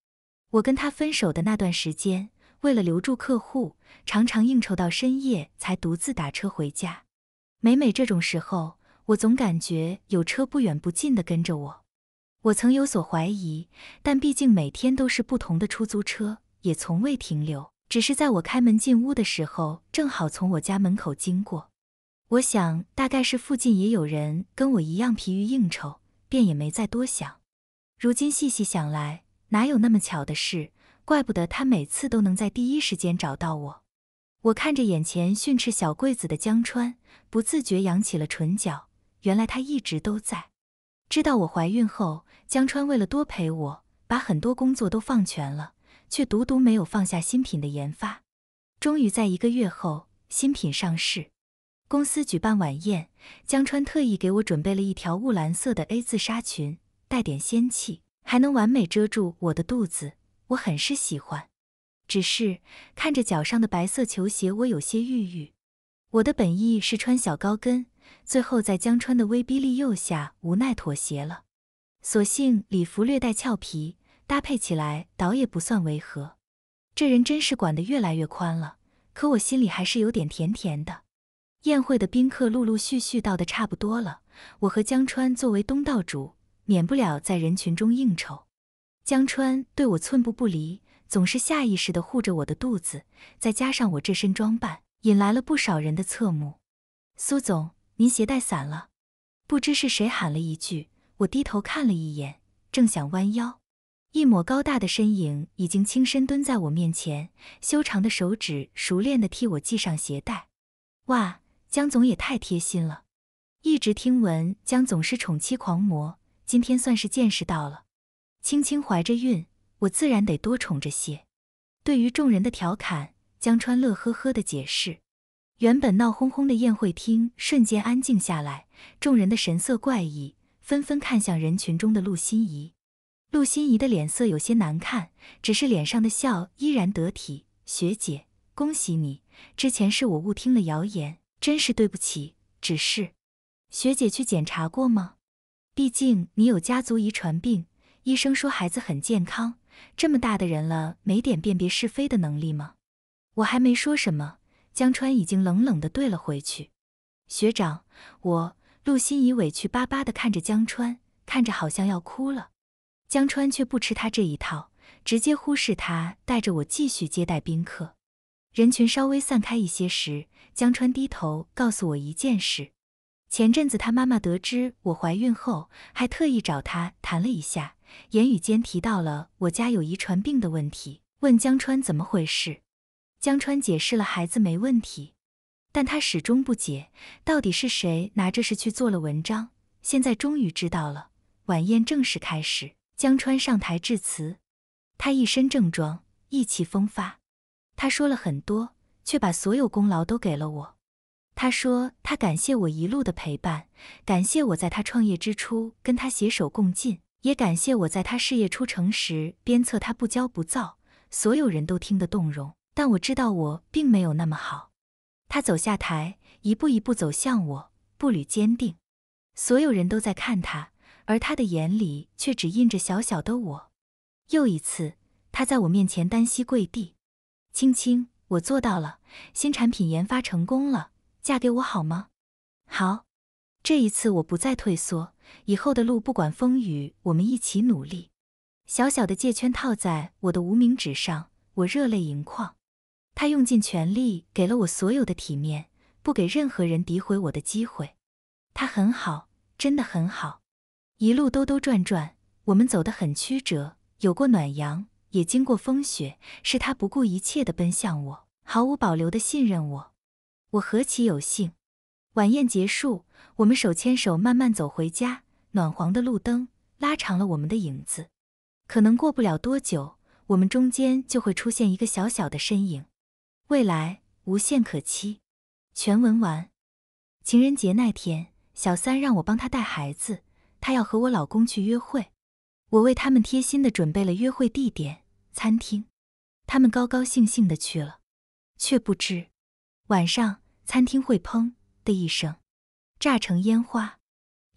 我跟他分手的那段时间，为了留住客户，常常应酬到深夜，才独自打车回家。每每这种时候，我总感觉有车不远不近的跟着我。我曾有所怀疑，但毕竟每天都是不同的出租车，也从未停留。只是在我开门进屋的时候，正好从我家门口经过。我想，大概是附近也有人跟我一样疲于应酬，便也没再多想。如今细细想来，哪有那么巧的事？怪不得他每次都能在第一时间找到我。我看着眼前训斥小桂子的江川，不自觉扬起了唇角。原来他一直都在。知道我怀孕后，江川为了多陪我，把很多工作都放权了，却独独没有放下新品的研发。终于在一个月后，新品上市。公司举办晚宴，江川特意给我准备了一条雾蓝色的 A 字纱裙，带点仙气，还能完美遮住我的肚子，我很是喜欢。只是看着脚上的白色球鞋，我有些郁郁。我的本意是穿小高跟，最后在江川的威逼利诱下，无奈妥协了。所幸礼服略带俏皮，搭配起来倒也不算违和。这人真是管得越来越宽了，可我心里还是有点甜甜的。宴会的宾客陆陆续续到的差不多了，我和江川作为东道主，免不了在人群中应酬。江川对我寸步不离，总是下意识地护着我的肚子，再加上我这身装扮，引来了不少人的侧目。苏总，您鞋带散了。不知是谁喊了一句，我低头看了一眼，正想弯腰，一抹高大的身影已经轻身蹲在我面前，修长的手指熟练地替我系上鞋带。哇！江总也太贴心了，一直听闻江总是宠妻狂魔，今天算是见识到了。青青怀着孕，我自然得多宠着些。对于众人的调侃，江川乐呵呵的解释。原本闹哄哄的宴会厅瞬间安静下来，众人的神色怪异，纷纷看向人群中的陆心怡。陆心怡的脸色有些难看，只是脸上的笑依然得体。学姐，恭喜你！之前是我误听了谣言。真是对不起，只是，学姐去检查过吗？毕竟你有家族遗传病，医生说孩子很健康。这么大的人了，没点辨别是非的能力吗？我还没说什么，江川已经冷冷的怼了回去。学长，我陆心怡委屈巴巴的看着江川，看着好像要哭了。江川却不吃他这一套，直接忽视他，带着我继续接待宾客。人群稍微散开一些时，江川低头告诉我一件事：前阵子他妈妈得知我怀孕后，还特意找他谈了一下，言语间提到了我家有遗传病的问题，问江川怎么回事。江川解释了孩子没问题，但他始终不解，到底是谁拿这事去做了文章。现在终于知道了。晚宴正式开始，江川上台致辞，他一身正装，意气风发。他说了很多，却把所有功劳都给了我。他说他感谢我一路的陪伴，感谢我在他创业之初跟他携手共进，也感谢我在他事业出城时鞭策他不骄不躁。所有人都听得动容，但我知道我并没有那么好。他走下台，一步一步走向我，步履坚定。所有人都在看他，而他的眼里却只印着小小的我。又一次，他在我面前单膝跪地。青青，我做到了，新产品研发成功了，嫁给我好吗？好，这一次我不再退缩，以后的路不管风雨，我们一起努力。小小的戒圈套在我的无名指上，我热泪盈眶。他用尽全力给了我所有的体面，不给任何人诋毁我的机会。他很好，真的很好。一路兜兜转转，我们走得很曲折，有过暖阳。也经过风雪，是他不顾一切的奔向我，毫无保留的信任我。我何其有幸！晚宴结束，我们手牵手慢慢走回家，暖黄的路灯拉长了我们的影子。可能过不了多久，我们中间就会出现一个小小的身影。未来无限可期。全文完。情人节那天，小三让我帮他带孩子，他要和我老公去约会。我为他们贴心的准备了约会地点。餐厅，他们高高兴兴的去了，却不知晚上餐厅会砰的一声炸成烟花。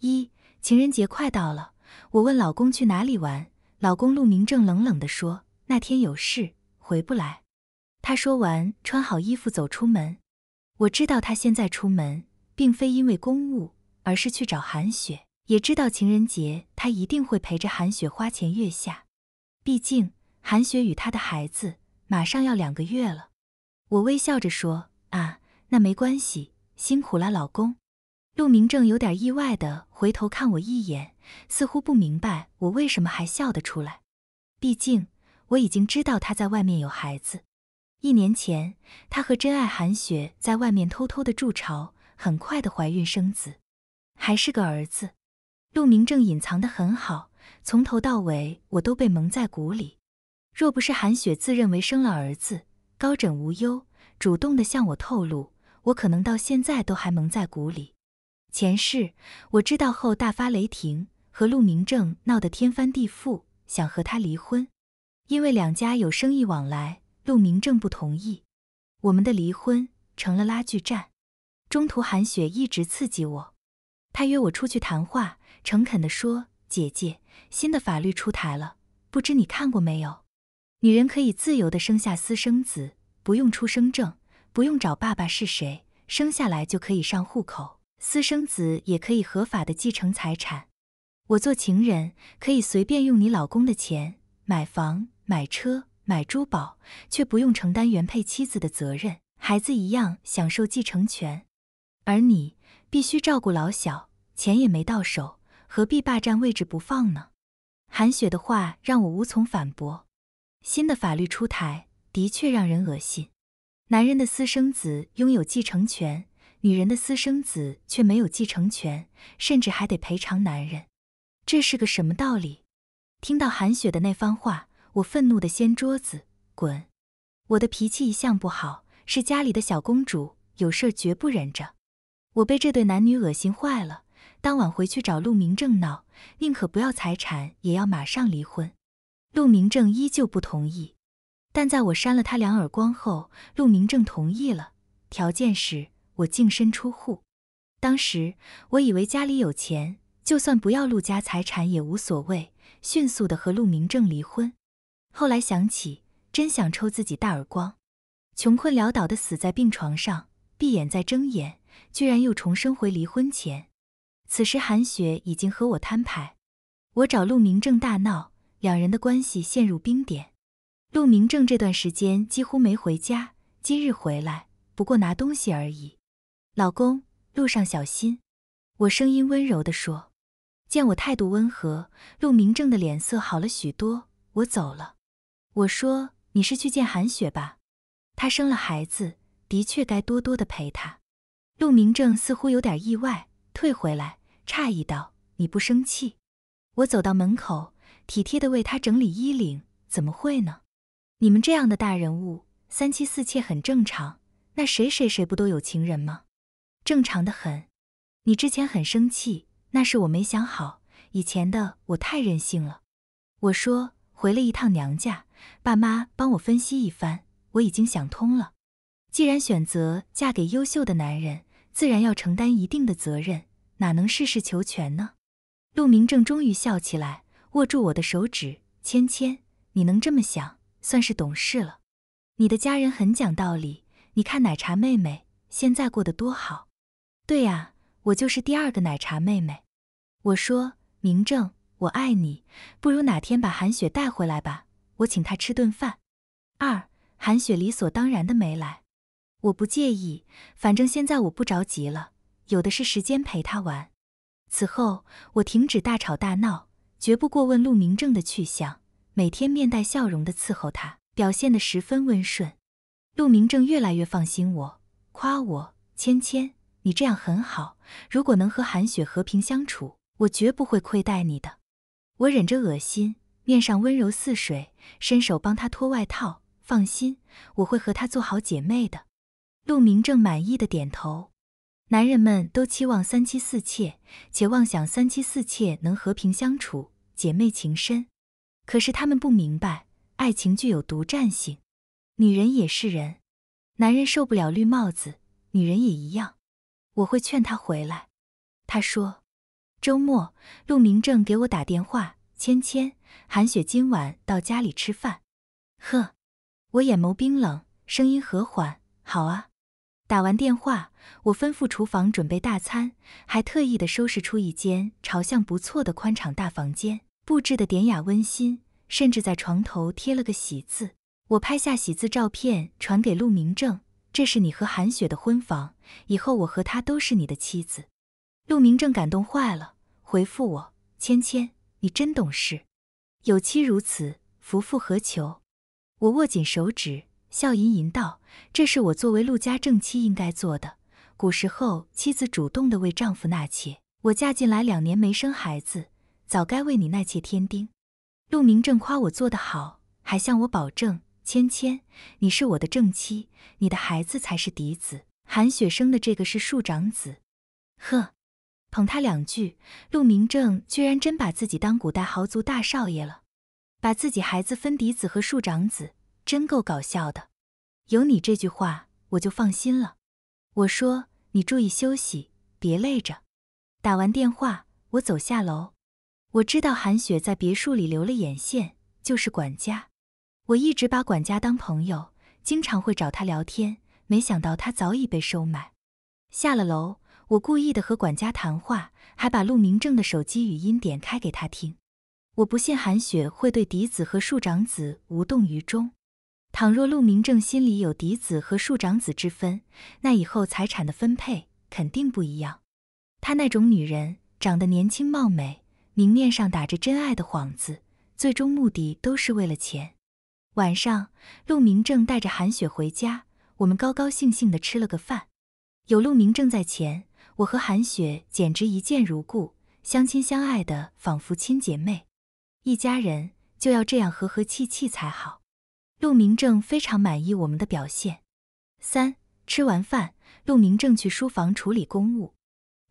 一情人节快到了，我问老公去哪里玩，老公陆明正冷冷的说那天有事回不来。他说完穿好衣服走出门，我知道他现在出门并非因为公务，而是去找韩雪，也知道情人节他一定会陪着韩雪花前月下，毕竟。韩雪与她的孩子马上要两个月了，我微笑着说：“啊，那没关系，辛苦了，老公。”陆明正有点意外的回头看我一眼，似乎不明白我为什么还笑得出来。毕竟我已经知道他在外面有孩子。一年前，他和真爱韩雪在外面偷偷的筑巢，很快的怀孕生子，还是个儿子。陆明正隐藏的很好，从头到尾我都被蒙在鼓里。若不是韩雪自认为生了儿子，高枕无忧，主动地向我透露，我可能到现在都还蒙在鼓里。前世我知道后大发雷霆，和陆明正闹得天翻地覆，想和他离婚，因为两家有生意往来，陆明正不同意，我们的离婚成了拉锯战。中途韩雪一直刺激我，她约我出去谈话，诚恳地说：“姐姐，新的法律出台了，不知你看过没有。”女人可以自由的生下私生子，不用出生证，不用找爸爸是谁，生下来就可以上户口，私生子也可以合法的继承财产。我做情人可以随便用你老公的钱买房、买车、买珠宝，却不用承担原配妻子的责任，孩子一样享受继承权，而你必须照顾老小，钱也没到手，何必霸占位置不放呢？韩雪的话让我无从反驳。新的法律出台的确让人恶心。男人的私生子拥有继承权，女人的私生子却没有继承权，甚至还得赔偿男人。这是个什么道理？听到韩雪的那番话，我愤怒的掀桌子滚。我的脾气一向不好，是家里的小公主，有事绝不忍着。我被这对男女恶心坏了，当晚回去找陆明正闹，宁可不要财产，也要马上离婚。陆明正依旧不同意，但在我扇了他两耳光后，陆明正同意了，条件是我净身出户。当时我以为家里有钱，就算不要陆家财产也无所谓，迅速的和陆明正离婚。后来想起，真想抽自己大耳光。穷困潦倒的死在病床上，闭眼再睁眼，居然又重生回离婚前。此时韩雪已经和我摊牌，我找陆明正大闹。两人的关系陷入冰点。陆明正这段时间几乎没回家，今日回来不过拿东西而已。老公，路上小心。我声音温柔的说。见我态度温和，陆明正的脸色好了许多。我走了。我说你是去见韩雪吧？她生了孩子，的确该多多的陪她。陆明正似乎有点意外，退回来，诧异道：“你不生气？”我走到门口。体贴的为他整理衣领，怎么会呢？你们这样的大人物，三妻四妾很正常。那谁谁谁不都有情人吗？正常的很。你之前很生气，那是我没想好，以前的我太任性了。我说回了一趟娘家，爸妈帮我分析一番，我已经想通了。既然选择嫁给优秀的男人，自然要承担一定的责任，哪能事事求全呢？陆明正终于笑起来。握住我的手指，芊芊，你能这么想，算是懂事了。你的家人很讲道理，你看奶茶妹妹现在过得多好。对呀，我就是第二个奶茶妹妹。我说，明正，我爱你。不如哪天把韩雪带回来吧，我请她吃顿饭。二，韩雪理所当然的没来，我不介意，反正现在我不着急了，有的是时间陪她玩。此后，我停止大吵大闹。绝不过问陆明正的去向，每天面带笑容的伺候他，表现得十分温顺。陆明正越来越放心我，夸我：“芊芊，你这样很好。如果能和韩雪和平相处，我绝不会亏待你的。”我忍着恶心，面上温柔似水，伸手帮她脱外套。放心，我会和她做好姐妹的。陆明正满意的点头。男人们都期望三妻四妾，且妄想三妻四妾能和平相处。姐妹情深，可是他们不明白，爱情具有独占性。女人也是人，男人受不了绿帽子，女人也一样。我会劝他回来。他说，周末，陆明正给我打电话，芊芊，韩雪今晚到家里吃饭。呵，我眼眸冰冷，声音和缓，好啊。打完电话，我吩咐厨房准备大餐，还特意的收拾出一间朝向不错的宽敞大房间，布置的典雅温馨，甚至在床头贴了个喜字。我拍下喜字照片传给陆明正，这是你和韩雪的婚房，以后我和她都是你的妻子。陆明正感动坏了，回复我：芊芊，你真懂事，有妻如此，夫复何求？我握紧手指。笑吟吟道：“这是我作为陆家正妻应该做的。古时候，妻子主动的为丈夫纳妾。我嫁进来两年没生孩子，早该为你纳妾添丁。”陆明正夸我做得好，还向我保证：“芊芊，你是我的正妻，你的孩子才是嫡子。韩雪生的这个是庶长子。”呵，捧他两句，陆明正居然真把自己当古代豪族大少爷了，把自己孩子分嫡子和庶长子。真够搞笑的，有你这句话我就放心了。我说你注意休息，别累着。打完电话，我走下楼。我知道韩雪在别墅里留了眼线，就是管家。我一直把管家当朋友，经常会找他聊天。没想到他早已被收买。下了楼，我故意的和管家谈话，还把陆明正的手机语音点开给他听。我不信韩雪会对嫡子和庶长子无动于衷。倘若陆明正心里有嫡子和庶长子之分，那以后财产的分配肯定不一样。他那种女人，长得年轻貌美，明面上打着真爱的幌子，最终目的都是为了钱。晚上，陆明正带着韩雪回家，我们高高兴兴的吃了个饭。有陆明正在前，我和韩雪简直一见如故，相亲相爱的，仿佛亲姐妹。一家人就要这样和和气气才好。陆明正非常满意我们的表现。三吃完饭，陆明正去书房处理公务，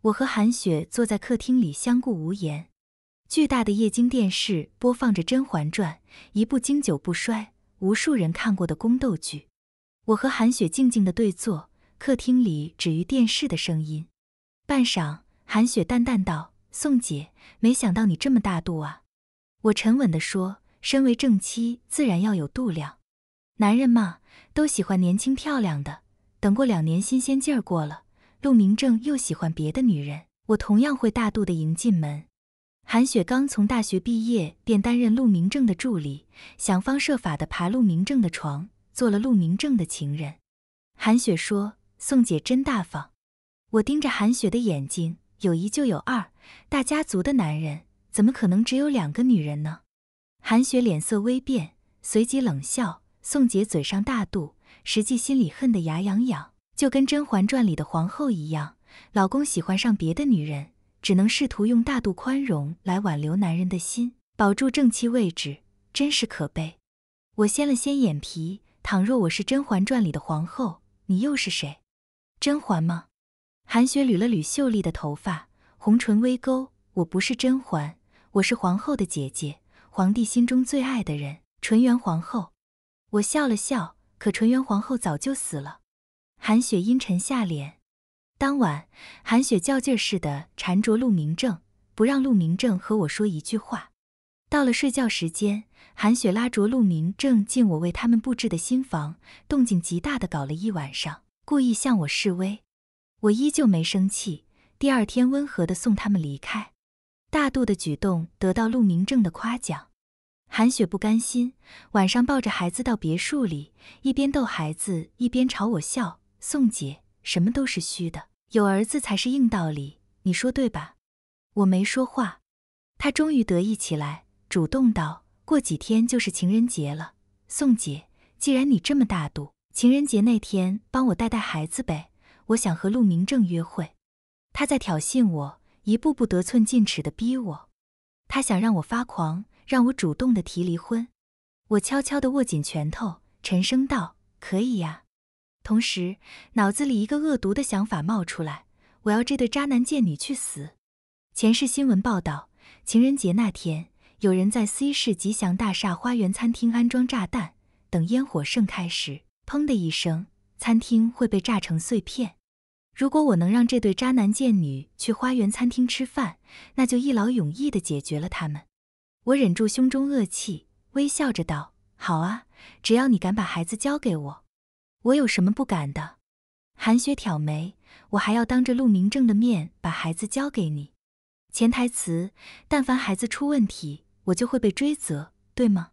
我和韩雪坐在客厅里相顾无言。巨大的液晶电视播放着《甄嬛传》，一部经久不衰、无数人看过的宫斗剧。我和韩雪静静的对坐，客厅里止于电视的声音。半晌，韩雪淡淡道：“宋姐，没想到你这么大度啊。”我沉稳地说：“身为正妻，自然要有度量。”男人嘛，都喜欢年轻漂亮的。等过两年新鲜劲儿过了，陆明正又喜欢别的女人，我同样会大度的迎进门。韩雪刚从大学毕业便担任陆明正的助理，想方设法的爬陆明正的床，做了陆明正的情人。韩雪说：“宋姐真大方。”我盯着韩雪的眼睛，有一就有二，大家族的男人怎么可能只有两个女人呢？韩雪脸色微变，随即冷笑。宋姐嘴上大度，实际心里恨得牙痒痒，就跟《甄嬛传》里的皇后一样。老公喜欢上别的女人，只能试图用大度宽容来挽留男人的心，保住正妻位置，真是可悲。我掀了掀眼皮，倘若我是《甄嬛传》里的皇后，你又是谁？甄嬛吗？韩雪捋了捋秀丽的头发，红唇微勾：“我不是甄嬛，我是皇后的姐姐，皇帝心中最爱的人，纯元皇后。”我笑了笑，可纯元皇后早就死了。韩雪阴沉下脸。当晚，韩雪较劲似的缠着陆明正，不让陆明正和我说一句话。到了睡觉时间，韩雪拉着陆明正进我为他们布置的新房，动静极大的搞了一晚上，故意向我示威。我依旧没生气，第二天温和的送他们离开。大度的举动得到陆明正的夸奖。韩雪不甘心，晚上抱着孩子到别墅里，一边逗孩子，一边朝我笑。宋姐，什么都是虚的，有儿子才是硬道理，你说对吧？我没说话，她终于得意起来，主动道：“过几天就是情人节了，宋姐，既然你这么大度，情人节那天帮我带带孩子呗，我想和陆明正约会。”他在挑衅我，一步步得寸进尺的逼我，他想让我发狂。让我主动的提离婚，我悄悄的握紧拳头，沉声道：“可以呀。”同时，脑子里一个恶毒的想法冒出来：我要这对渣男贱女去死。前世新闻报道，情人节那天，有人在 C 市吉祥大厦花园餐厅安装炸弹，等烟火盛开时，砰的一声，餐厅会被炸成碎片。如果我能让这对渣男贱女去花园餐厅吃饭，那就一劳永逸的解决了他们。我忍住胸中恶气，微笑着道：“好啊，只要你敢把孩子交给我，我有什么不敢的？”韩雪挑眉：“我还要当着陆明正的面把孩子交给你。”潜台词：“但凡孩子出问题，我就会被追责，对吗？”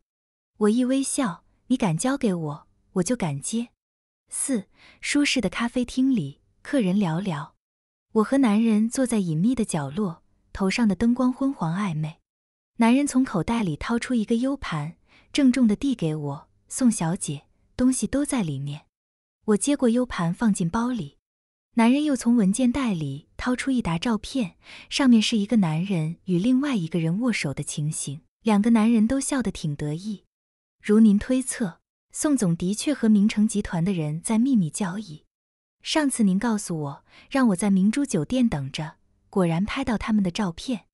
我一微笑：“你敢交给我，我就敢接。”四舒适的咖啡厅里，客人寥寥，我和男人坐在隐秘的角落，头上的灯光昏黄暧昧。男人从口袋里掏出一个 U 盘，郑重的递给我：“宋小姐，东西都在里面。”我接过 U 盘，放进包里。男人又从文件袋里掏出一沓照片，上面是一个男人与另外一个人握手的情形，两个男人都笑得挺得意。如您推测，宋总的确和明城集团的人在秘密交易。上次您告诉我，让我在明珠酒店等着，果然拍到他们的照片。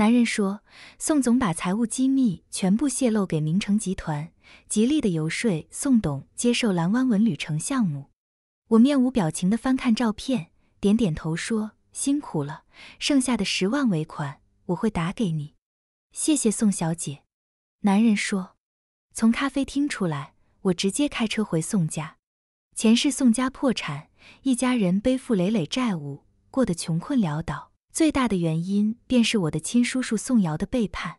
男人说：“宋总把财务机密全部泄露给明诚集团，极力的游说宋董接受蓝湾文旅城项目。”我面无表情的翻看照片，点点头说：“辛苦了，剩下的十万尾款我会打给你，谢谢宋小姐。”男人说：“从咖啡厅出来，我直接开车回宋家。前世宋家破产，一家人背负累累债务，过得穷困潦倒。”最大的原因便是我的亲叔叔宋瑶的背叛。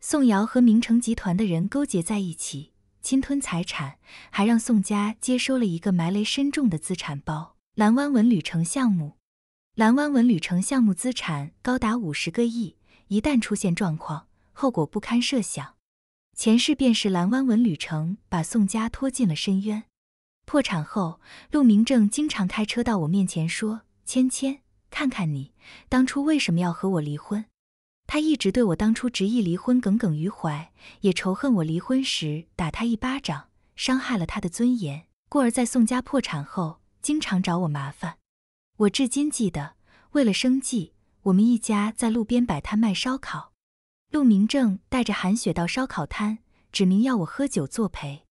宋瑶和明成集团的人勾结在一起，侵吞财产，还让宋家接收了一个埋雷深重的资产包——蓝湾文旅城项目。蓝湾文旅城项目资产高达五十个亿，一旦出现状况，后果不堪设想。前世便是蓝湾文旅城把宋家拖进了深渊。破产后，陆明正经常开车到我面前说：“芊芊。”看看你当初为什么要和我离婚？他一直对我当初执意离婚耿耿于怀，也仇恨我离婚时打他一巴掌，伤害了他的尊严，故而在宋家破产后，经常找我麻烦。我至今记得，为了生计，我们一家在路边摆摊卖烧烤。陆明正带着韩雪到烧烤摊，指明要我喝酒作陪。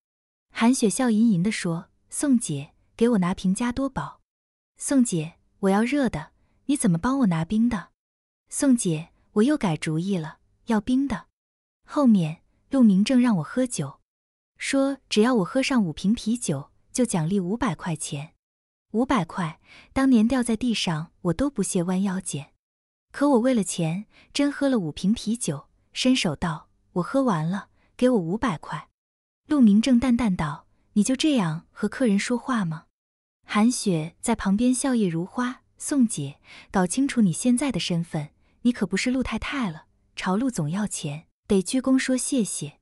韩雪笑吟吟的说：“宋姐，给我拿瓶加多宝。宋姐，我要热的。”你怎么帮我拿冰的，宋姐？我又改主意了，要冰的。后面陆明正让我喝酒，说只要我喝上五瓶啤酒，就奖励五百块钱。五百块，当年掉在地上我都不屑弯腰捡，可我为了钱，真喝了五瓶啤酒。伸手道：“我喝完了，给我五百块。”陆明正淡淡道：“你就这样和客人说话吗？”韩雪在旁边笑靥如花。宋姐，搞清楚你现在的身份，你可不是陆太太了。朝陆总要钱，得鞠躬说谢谢。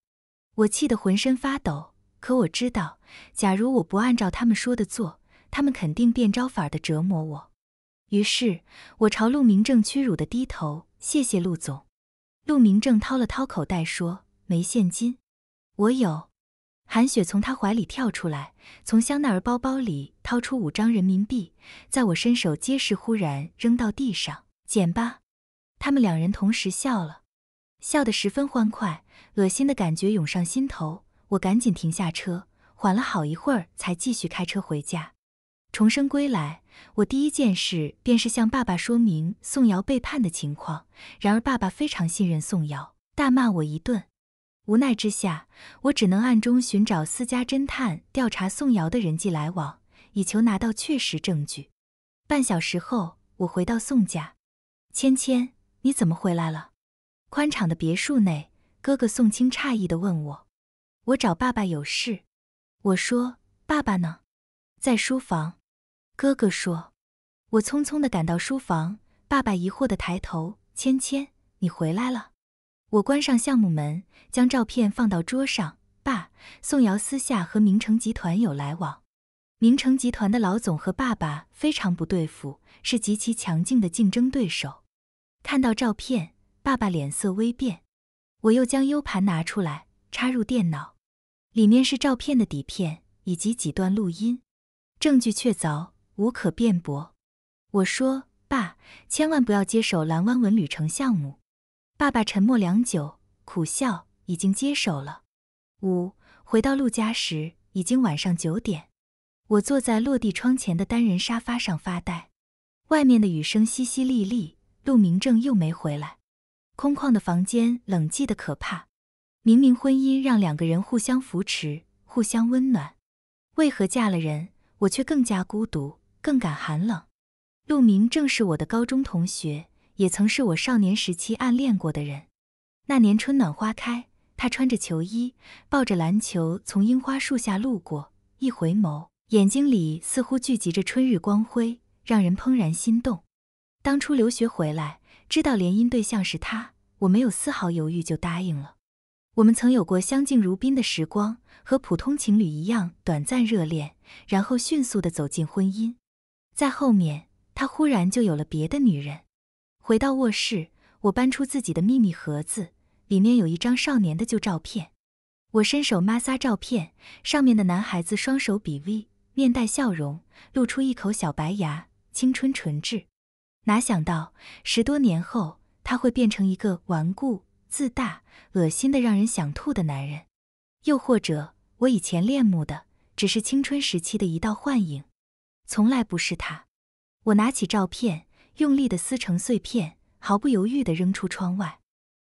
我气得浑身发抖，可我知道，假如我不按照他们说的做，他们肯定变招法的折磨我。于是，我朝陆明正屈辱的低头，谢谢陆总。陆明正掏了掏口袋，说没现金，我有。韩雪从他怀里跳出来，从香奈儿包包里掏出五张人民币，在我伸手接时，忽然扔到地上，捡吧。他们两人同时笑了，笑得十分欢快。恶心的感觉涌上心头，我赶紧停下车，缓了好一会儿才继续开车回家。重生归来，我第一件事便是向爸爸说明宋瑶背叛的情况。然而爸爸非常信任宋瑶，大骂我一顿。无奈之下，我只能暗中寻找私家侦探调查宋瑶的人际来往，以求拿到确实证据。半小时后，我回到宋家。芊芊，你怎么回来了？宽敞的别墅内，哥哥宋清诧异的问我：“我找爸爸有事。”我说：“爸爸呢？”在书房。哥哥说：“我匆匆的赶到书房，爸爸疑惑的抬头：‘芊芊，你回来了。’”我关上项目门，将照片放到桌上。爸，宋瑶私下和明成集团有来往，明成集团的老总和爸爸非常不对付，是极其强劲的竞争对手。看到照片，爸爸脸色微变。我又将 U 盘拿出来，插入电脑，里面是照片的底片以及几段录音，证据确凿，无可辩驳。我说：“爸，千万不要接手蓝湾文旅城项目。”爸爸沉默良久，苦笑：“已经接手了。”五回到陆家时，已经晚上九点。我坐在落地窗前的单人沙发上发呆，外面的雨声淅淅沥沥。陆明正又没回来，空旷的房间冷寂的可怕。明明婚姻让两个人互相扶持、互相温暖，为何嫁了人，我却更加孤独、更感寒冷？陆明正是我的高中同学。也曾是我少年时期暗恋过的人。那年春暖花开，他穿着球衣，抱着篮球从樱花树下路过，一回眸，眼睛里似乎聚集着春日光辉，让人怦然心动。当初留学回来，知道联姻对象是他，我没有丝毫犹豫就答应了。我们曾有过相敬如宾的时光，和普通情侣一样短暂热恋，然后迅速的走进婚姻。在后面，他忽然就有了别的女人。回到卧室，我搬出自己的秘密盒子，里面有一张少年的旧照片。我伸手抹挲照片，上面的男孩子双手比 V，面带笑容，露出一口小白牙，青春纯质。哪想到十多年后，他会变成一个顽固、自大、恶心的让人想吐的男人。又或者，我以前恋慕的只是青春时期的一道幻影，从来不是他。我拿起照片。用力地撕成碎片，毫不犹豫地扔出窗外。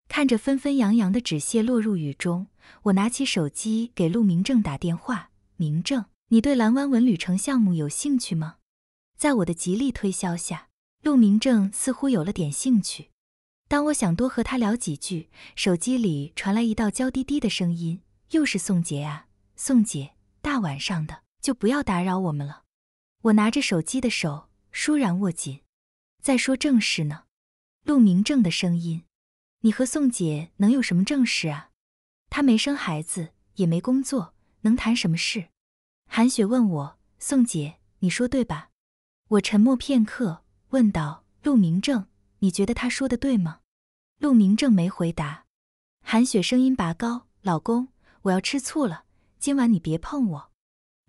看着纷纷扬扬的纸屑落入雨中，我拿起手机给陆明正打电话：“明正，你对蓝湾文旅城项目有兴趣吗？”在我的极力推销下，陆明正似乎有了点兴趣。当我想多和他聊几句，手机里传来一道娇滴滴的声音：“又是宋杰啊，宋姐，大晚上的就不要打扰我们了。”我拿着手机的手倏然握紧。再说正事呢，陆明正的声音。你和宋姐能有什么正事啊？她没生孩子，也没工作，能谈什么事？韩雪问我：“宋姐，你说对吧？”我沉默片刻，问道：“陆明正，你觉得他说的对吗？”陆明正没回答。韩雪声音拔高：“老公，我要吃醋了，今晚你别碰我。”“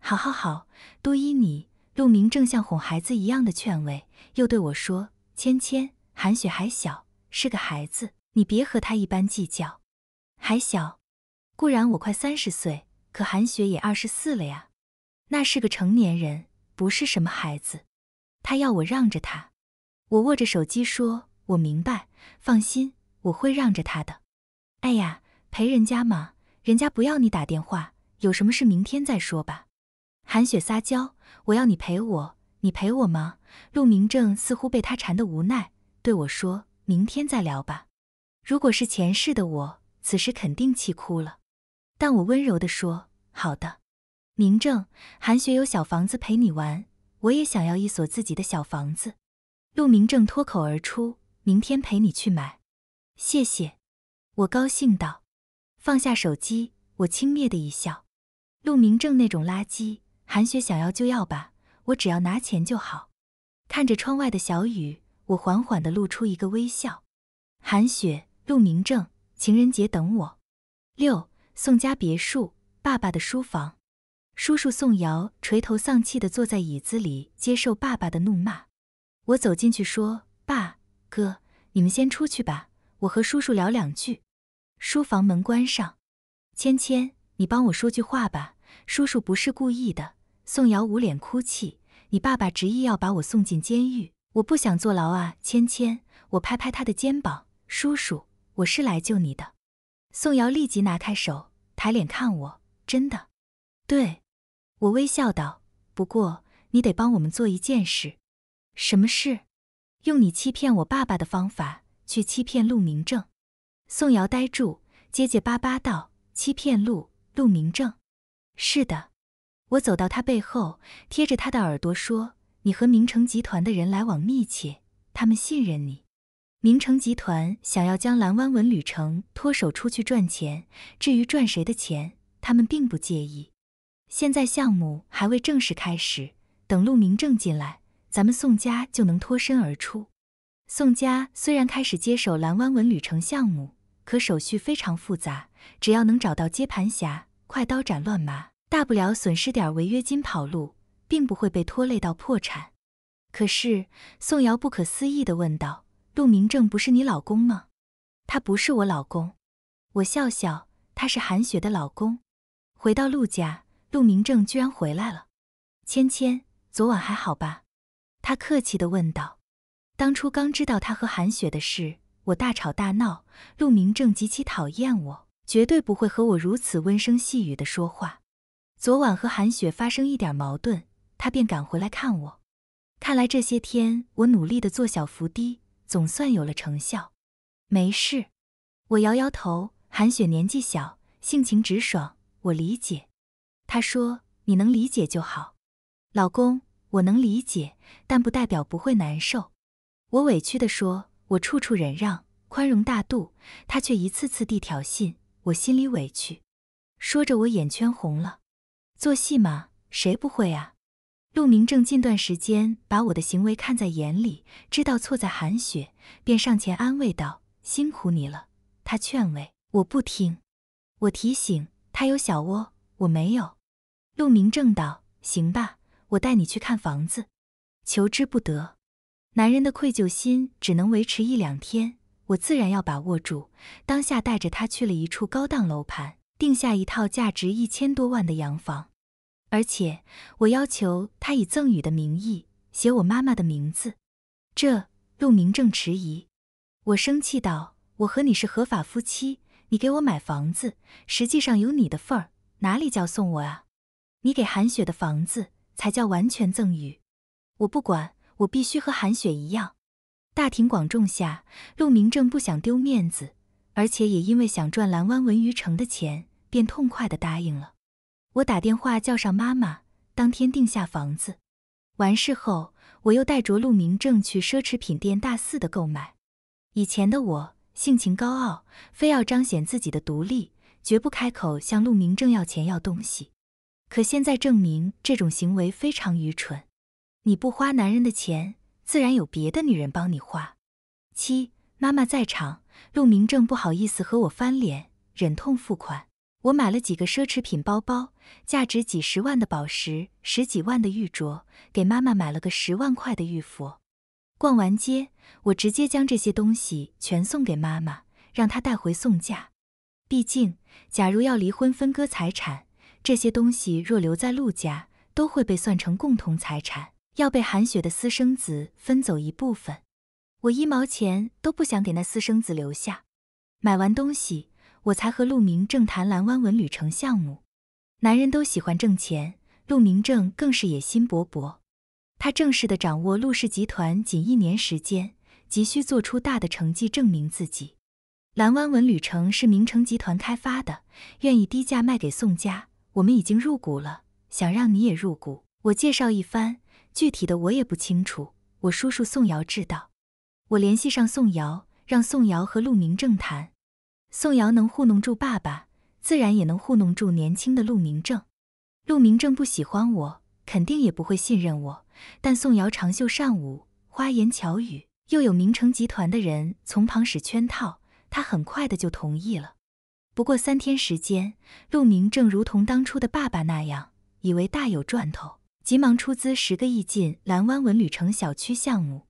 好好好，多依你。”陆明正像哄孩子一样的劝慰，又对我说：“芊芊，韩雪还小，是个孩子，你别和她一般计较。还小，固然我快三十岁，可韩雪也二十四了呀，那是个成年人，不是什么孩子。她要我让着她，我握着手机说：我明白，放心，我会让着她的。哎呀，陪人家嘛，人家不要你打电话，有什么事明天再说吧。”韩雪撒娇：“我要你陪我，你陪我吗？”陆明正似乎被她缠得无奈，对我说：“明天再聊吧。”如果是前世的我，此时肯定气哭了。但我温柔的说：“好的。”明正，韩雪有小房子陪你玩，我也想要一所自己的小房子。陆明正脱口而出：“明天陪你去买。”谢谢，我高兴道。放下手机，我轻蔑的一笑，陆明正那种垃圾。韩雪想要就要吧，我只要拿钱就好。看着窗外的小雨，我缓缓地露出一个微笑。韩雪，陆明正，情人节等我。六，宋家别墅，爸爸的书房。叔叔宋瑶垂头丧气地坐在椅子里，接受爸爸的怒骂。我走进去说：“爸，哥，你们先出去吧，我和叔叔聊两句。”书房门关上。芊芊，你帮我说句话吧，叔叔不是故意的。宋瑶捂脸哭泣，你爸爸执意要把我送进监狱，我不想坐牢啊！芊芊，我拍拍他的肩膀，叔叔，我是来救你的。宋瑶立即拿开手，抬脸看我，真的？对我微笑道。不过你得帮我们做一件事，什么事？用你欺骗我爸爸的方法去欺骗陆明正。宋瑶呆住，结结巴巴道：“欺骗陆陆明正？”是的。我走到他背后，贴着他的耳朵说：“你和明成集团的人来往密切，他们信任你。明成集团想要将蓝湾文旅城脱手出去赚钱，至于赚谁的钱，他们并不介意。现在项目还未正式开始，等陆明正进来，咱们宋家就能脱身而出。宋家虽然开始接手蓝湾文旅城项目，可手续非常复杂，只要能找到接盘侠，快刀斩乱麻。”大不了损失点违约金跑路，并不会被拖累到破产。可是宋瑶不可思议地问道：“陆明正不是你老公吗？”“他不是我老公。”我笑笑，“他是韩雪的老公。”回到陆家，陆明正居然回来了。芊芊，昨晚还好吧？他客气地问道。当初刚知道他和韩雪的事，我大吵大闹。陆明正极其讨厌我，绝对不会和我如此温声细语的说话。昨晚和韩雪发生一点矛盾，她便赶回来看我。看来这些天我努力的做小伏低，总算有了成效。没事，我摇摇头。韩雪年纪小，性情直爽，我理解。她说：“你能理解就好。”老公，我能理解，但不代表不会难受。我委屈地说：“我处处忍让，宽容大度，她却一次次地挑衅，我心里委屈。”说着，我眼圈红了。做戏嘛，谁不会啊？陆明正近段时间把我的行为看在眼里，知道错在韩雪，便上前安慰道：“辛苦你了。”他劝慰，我不听。我提醒他有小窝，我没有。陆明正道：“行吧，我带你去看房子。”求之不得。男人的愧疚心只能维持一两天，我自然要把握住。当下带着他去了一处高档楼盘，定下一套价值一千多万的洋房。而且我要求他以赠与的名义写我妈妈的名字。这陆明正迟疑，我生气道：“我和你是合法夫妻，你给我买房子，实际上有你的份儿，哪里叫送我啊？你给韩雪的房子才叫完全赠与。我不管，我必须和韩雪一样。”大庭广众下，陆明正不想丢面子，而且也因为想赚蓝湾文娱城的钱，便痛快的答应了。我打电话叫上妈妈，当天定下房子。完事后，我又带着陆明正去奢侈品店大肆的购买。以前的我性情高傲，非要彰显自己的独立，绝不开口向陆明正要钱要东西。可现在证明这种行为非常愚蠢。你不花男人的钱，自然有别的女人帮你花。七，妈妈在场，陆明正不好意思和我翻脸，忍痛付款。我买了几个奢侈品包包，价值几十万的宝石，十几万的玉镯，给妈妈买了个十万块的玉佛。逛完街，我直接将这些东西全送给妈妈，让她带回送嫁。毕竟，假如要离婚分割财产，这些东西若留在陆家，都会被算成共同财产，要被韩雪的私生子分走一部分。我一毛钱都不想给那私生子留下。买完东西。我才和陆明正谈蓝湾文旅城项目。男人都喜欢挣钱，陆明正更是野心勃勃。他正式的掌握陆氏集团仅一年时间，急需做出大的成绩证明自己。蓝湾文旅城是明城集团开发的，愿意低价卖给宋家。我们已经入股了，想让你也入股。我介绍一番，具体的我也不清楚，我叔叔宋瑶知道。我联系上宋瑶，让宋瑶和陆明正谈。宋瑶能糊弄住爸爸，自然也能糊弄住年轻的陆明正。陆明正不喜欢我，肯定也不会信任我。但宋瑶长袖善舞，花言巧语，又有明成集团的人从旁使圈套，他很快的就同意了。不过三天时间，陆明正如同当初的爸爸那样，以为大有赚头，急忙出资十个亿进蓝湾文旅城小区项目。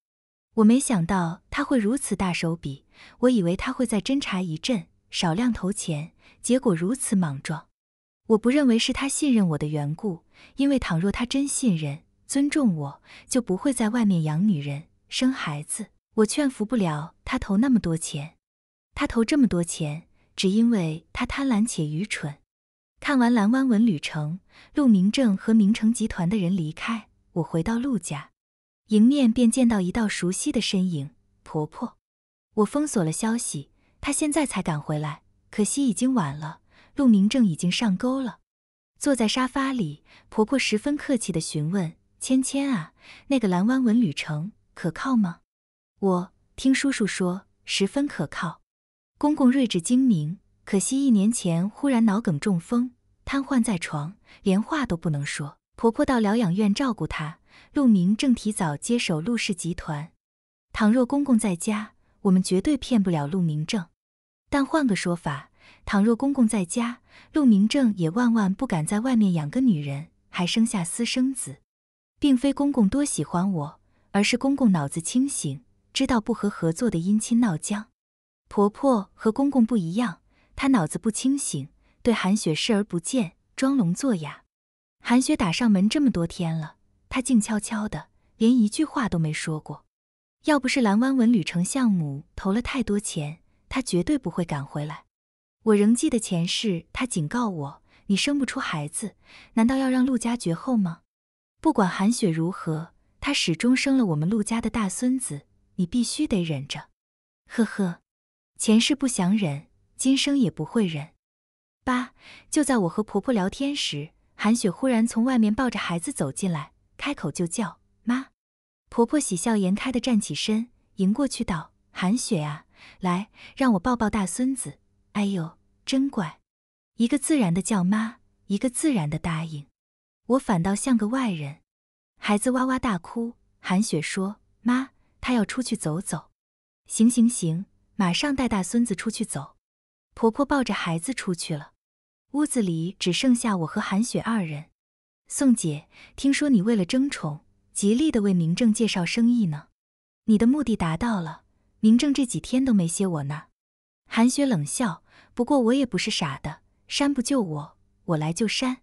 我没想到他会如此大手笔。我以为他会在侦查一阵，少量投钱，结果如此莽撞。我不认为是他信任我的缘故，因为倘若他真信任、尊重我，就不会在外面养女人、生孩子。我劝服不了他投那么多钱，他投这么多钱，只因为他贪婪且愚蠢。看完蓝湾文旅城，陆明正和明城集团的人离开，我回到陆家，迎面便见到一道熟悉的身影——婆婆。我封锁了消息，他现在才赶回来，可惜已经晚了。陆明正已经上钩了。坐在沙发里，婆婆十分客气地询问：“芊芊啊，那个蓝湾文旅城可靠吗？”我听叔叔说十分可靠。公公睿智精明，可惜一年前忽然脑梗中风，瘫痪在床，连话都不能说。婆婆到疗养院照顾他，陆明正提早接手陆氏集团。倘若公公在家。我们绝对骗不了陆明正，但换个说法，倘若公公在家，陆明正也万万不敢在外面养个女人，还生下私生子。并非公公多喜欢我，而是公公脑子清醒，知道不和合作的姻亲闹僵。婆婆和公公不一样，她脑子不清醒，对韩雪视而不见，装聋作哑。韩雪打上门这么多天了，她静悄悄的，连一句话都没说过。要不是蓝湾文旅城项目投了太多钱，他绝对不会赶回来。我仍记得前世他警告我：“你生不出孩子，难道要让陆家绝后吗？”不管韩雪如何，她始终生了我们陆家的大孙子，你必须得忍着。呵呵，前世不想忍，今生也不会忍。八，就在我和婆婆聊天时，韩雪忽然从外面抱着孩子走进来，开口就叫：“妈。”婆婆喜笑颜开地站起身，迎过去道：“韩雪呀，来，让我抱抱大孙子。哎呦，真乖！一个自然的叫妈，一个自然的答应，我反倒像个外人。”孩子哇哇大哭。韩雪说：“妈，他要出去走走。”“行行行，马上带大孙子出去走。”婆婆抱着孩子出去了，屋子里只剩下我和韩雪二人。宋姐，听说你为了争宠。极力的为明正介绍生意呢，你的目的达到了，明正这几天都没歇我呢。韩雪冷笑，不过我也不是傻的，山不救我，我来救山。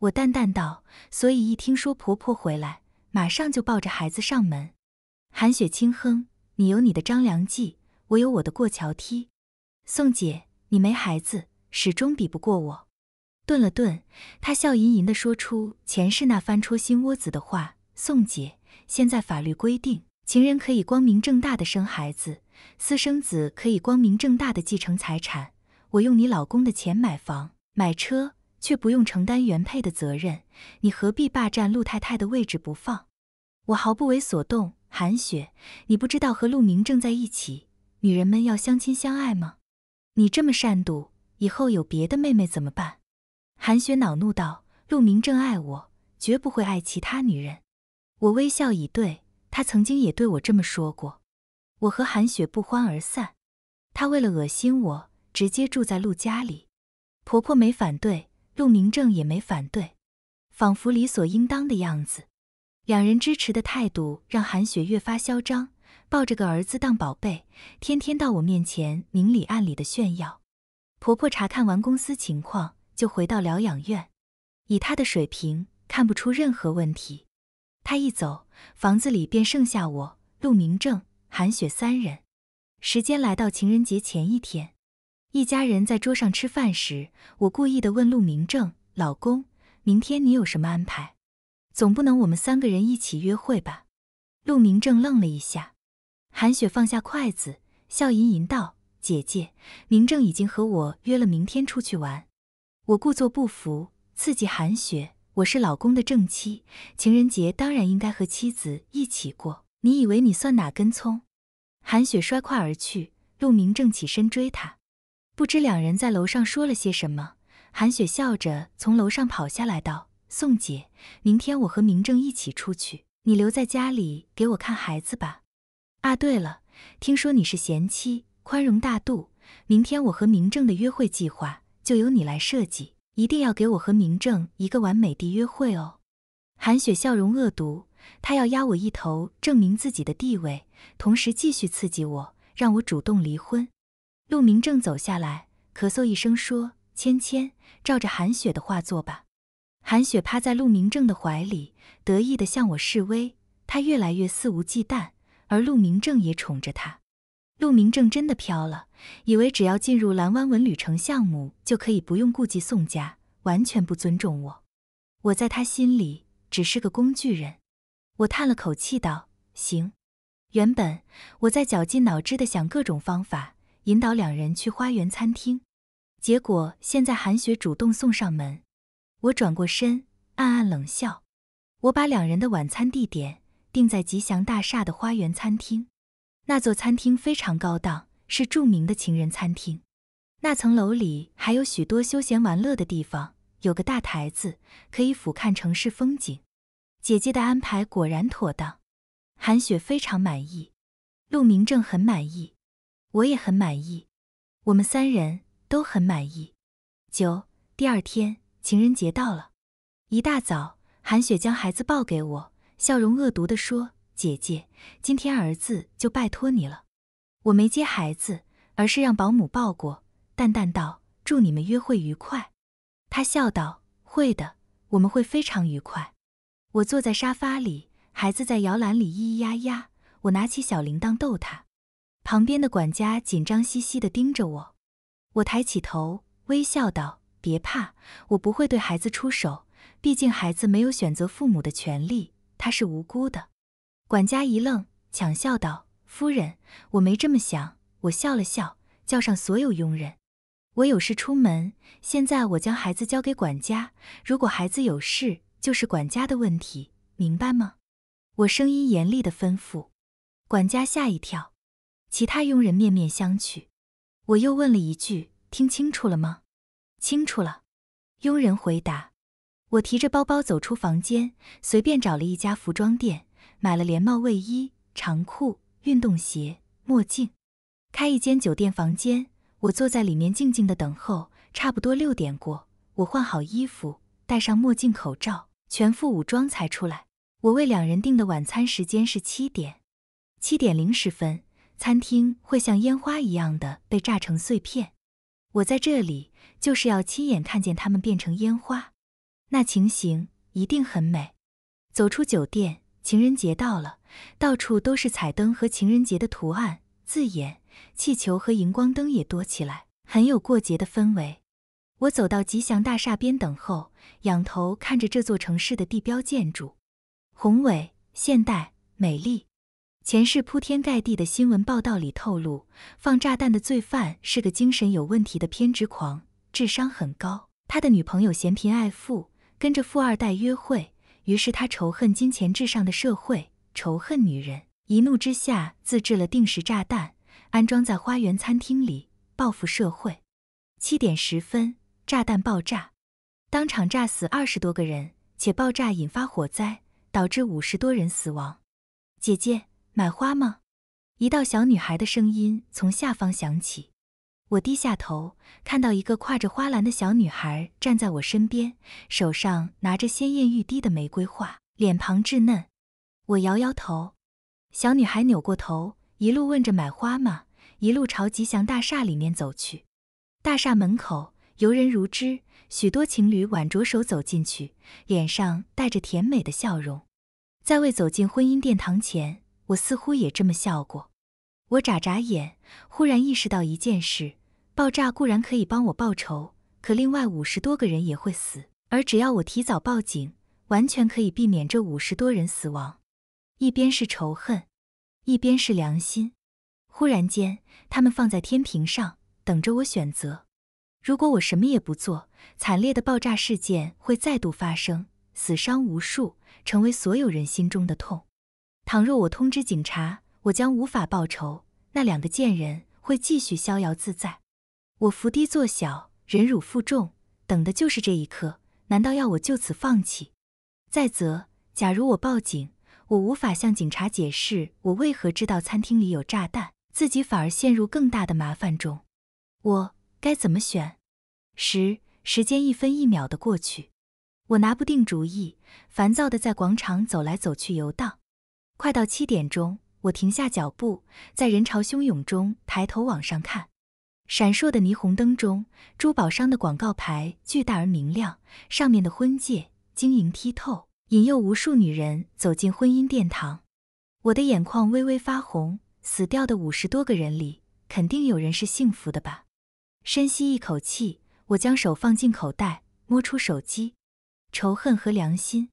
我淡淡道，所以一听说婆婆回来，马上就抱着孩子上门。韩雪轻哼，你有你的张良计，我有我的过桥梯。宋姐，你没孩子，始终比不过我。顿了顿，她笑吟吟地说出前世那番戳心窝子的话。宋姐，现在法律规定，情人可以光明正大的生孩子，私生子可以光明正大的继承财产。我用你老公的钱买房买车，却不用承担原配的责任，你何必霸占陆太太的位置不放？我毫不为所动。韩雪，你不知道和陆明正在一起，女人们要相亲相爱吗？你这么善妒，以后有别的妹妹怎么办？韩雪恼怒道：“陆明正爱我，绝不会爱其他女人。”我微笑以对，他曾经也对我这么说过。我和韩雪不欢而散，她为了恶心我，直接住在陆家里。婆婆没反对，陆明正也没反对，仿佛理所应当的样子。两人支持的态度让韩雪越发嚣张，抱着个儿子当宝贝，天天到我面前明里暗里的炫耀。婆婆查看完公司情况，就回到疗养院。以她的水平，看不出任何问题。他一走，房子里便剩下我、陆明正、韩雪三人。时间来到情人节前一天，一家人在桌上吃饭时，我故意的问陆明正：“老公，明天你有什么安排？总不能我们三个人一起约会吧？”陆明正愣了一下，韩雪放下筷子，笑吟吟道：“姐姐，明正已经和我约了明天出去玩。”我故作不服，刺激韩雪。我是老公的正妻，情人节当然应该和妻子一起过。你以为你算哪根葱？韩雪摔胯而去，陆明正起身追她。不知两人在楼上说了些什么。韩雪笑着从楼上跑下来，道：“宋姐，明天我和明正一起出去，你留在家里给我看孩子吧。啊，对了，听说你是贤妻，宽容大度，明天我和明正的约会计划就由你来设计。”一定要给我和明正一个完美的约会哦！韩雪笑容恶毒，她要压我一头，证明自己的地位，同时继续刺激我，让我主动离婚。陆明正走下来，咳嗽一声说：“芊芊，照着韩雪的话做吧。”韩雪趴在陆明正的怀里，得意地向我示威。她越来越肆无忌惮，而陆明正也宠着她。陆明正真的飘了，以为只要进入蓝湾文旅城项目就可以不用顾及宋家，完全不尊重我。我在他心里只是个工具人。我叹了口气道：“行。”原本我在绞尽脑汁的想各种方法引导两人去花园餐厅，结果现在韩雪主动送上门。我转过身，暗暗冷笑。我把两人的晚餐地点定在吉祥大厦的花园餐厅。那座餐厅非常高档，是著名的情人餐厅。那层楼里还有许多休闲玩乐的地方，有个大台子，可以俯瞰城市风景。姐姐的安排果然妥当，韩雪非常满意，陆明正很满意，我也很满意，我们三人都很满意。九，第二天情人节到了，一大早，韩雪将孩子抱给我，笑容恶毒地说。姐姐，今天儿子就拜托你了。我没接孩子，而是让保姆抱过，淡淡道：“祝你们约会愉快。”他笑道：“会的，我们会非常愉快。”我坐在沙发里，孩子在摇篮里咿咿呀呀。我拿起小铃铛逗他。旁边的管家紧张兮兮的盯着我。我抬起头，微笑道：“别怕，我不会对孩子出手。毕竟孩子没有选择父母的权利，他是无辜的。”管家一愣，抢笑道：“夫人，我没这么想。”我笑了笑，叫上所有佣人：“我有事出门，现在我将孩子交给管家。如果孩子有事，就是管家的问题，明白吗？”我声音严厉地吩咐。管家吓一跳，其他佣人面面相觑。我又问了一句：“听清楚了吗？”“清楚了。”佣人回答。我提着包包走出房间，随便找了一家服装店。买了连帽卫衣、长裤、运动鞋、墨镜，开一间酒店房间，我坐在里面静静的等候。差不多六点过，我换好衣服，戴上墨镜、口罩，全副武装才出来。我为两人订的晚餐时间是七点，七点零十分，餐厅会像烟花一样的被炸成碎片。我在这里就是要亲眼看见他们变成烟花，那情形一定很美。走出酒店。情人节到了，到处都是彩灯和情人节的图案、字眼，气球和荧光灯也多起来，很有过节的氛围。我走到吉祥大厦边等候，仰头看着这座城市的地标建筑，宏伟、现代、美丽。前世铺天盖地的新闻报道里透露，放炸弹的罪犯是个精神有问题的偏执狂，智商很高，他的女朋友嫌贫爱富，跟着富二代约会。于是他仇恨金钱至上的社会，仇恨女人，一怒之下自制了定时炸弹，安装在花园餐厅里，报复社会。七点十分，炸弹爆炸，当场炸死二十多个人，且爆炸引发火灾，导致五十多人死亡。姐姐，买花吗？一道小女孩的声音从下方响起。我低下头，看到一个挎着花篮的小女孩站在我身边，手上拿着鲜艳欲滴的玫瑰花，脸庞稚嫩。我摇摇头，小女孩扭过头，一路问着买花吗？一路朝吉祥大厦里面走去。大厦门口游人如织，许多情侣挽着手走进去，脸上带着甜美的笑容。在未走进婚姻殿堂前，我似乎也这么笑过。我眨眨眼，忽然意识到一件事。爆炸固然可以帮我报仇，可另外五十多个人也会死。而只要我提早报警，完全可以避免这五十多人死亡。一边是仇恨，一边是良心。忽然间，他们放在天平上，等着我选择。如果我什么也不做，惨烈的爆炸事件会再度发生，死伤无数，成为所有人心中的痛。倘若我通知警察，我将无法报仇，那两个贱人会继续逍遥自在。我伏低作小，忍辱负重，等的就是这一刻。难道要我就此放弃？再则，假如我报警，我无法向警察解释我为何知道餐厅里有炸弹，自己反而陷入更大的麻烦中。我该怎么选？十时间一分一秒的过去，我拿不定主意，烦躁的在广场走来走去游荡。快到七点钟，我停下脚步，在人潮汹涌中抬头往上看。闪烁的霓虹灯中，珠宝商的广告牌巨大而明亮，上面的婚戒晶莹剔透，引诱无数女人走进婚姻殿堂。我的眼眶微微发红，死掉的五十多个人里，肯定有人是幸福的吧？深吸一口气，我将手放进口袋，摸出手机。仇恨和良心，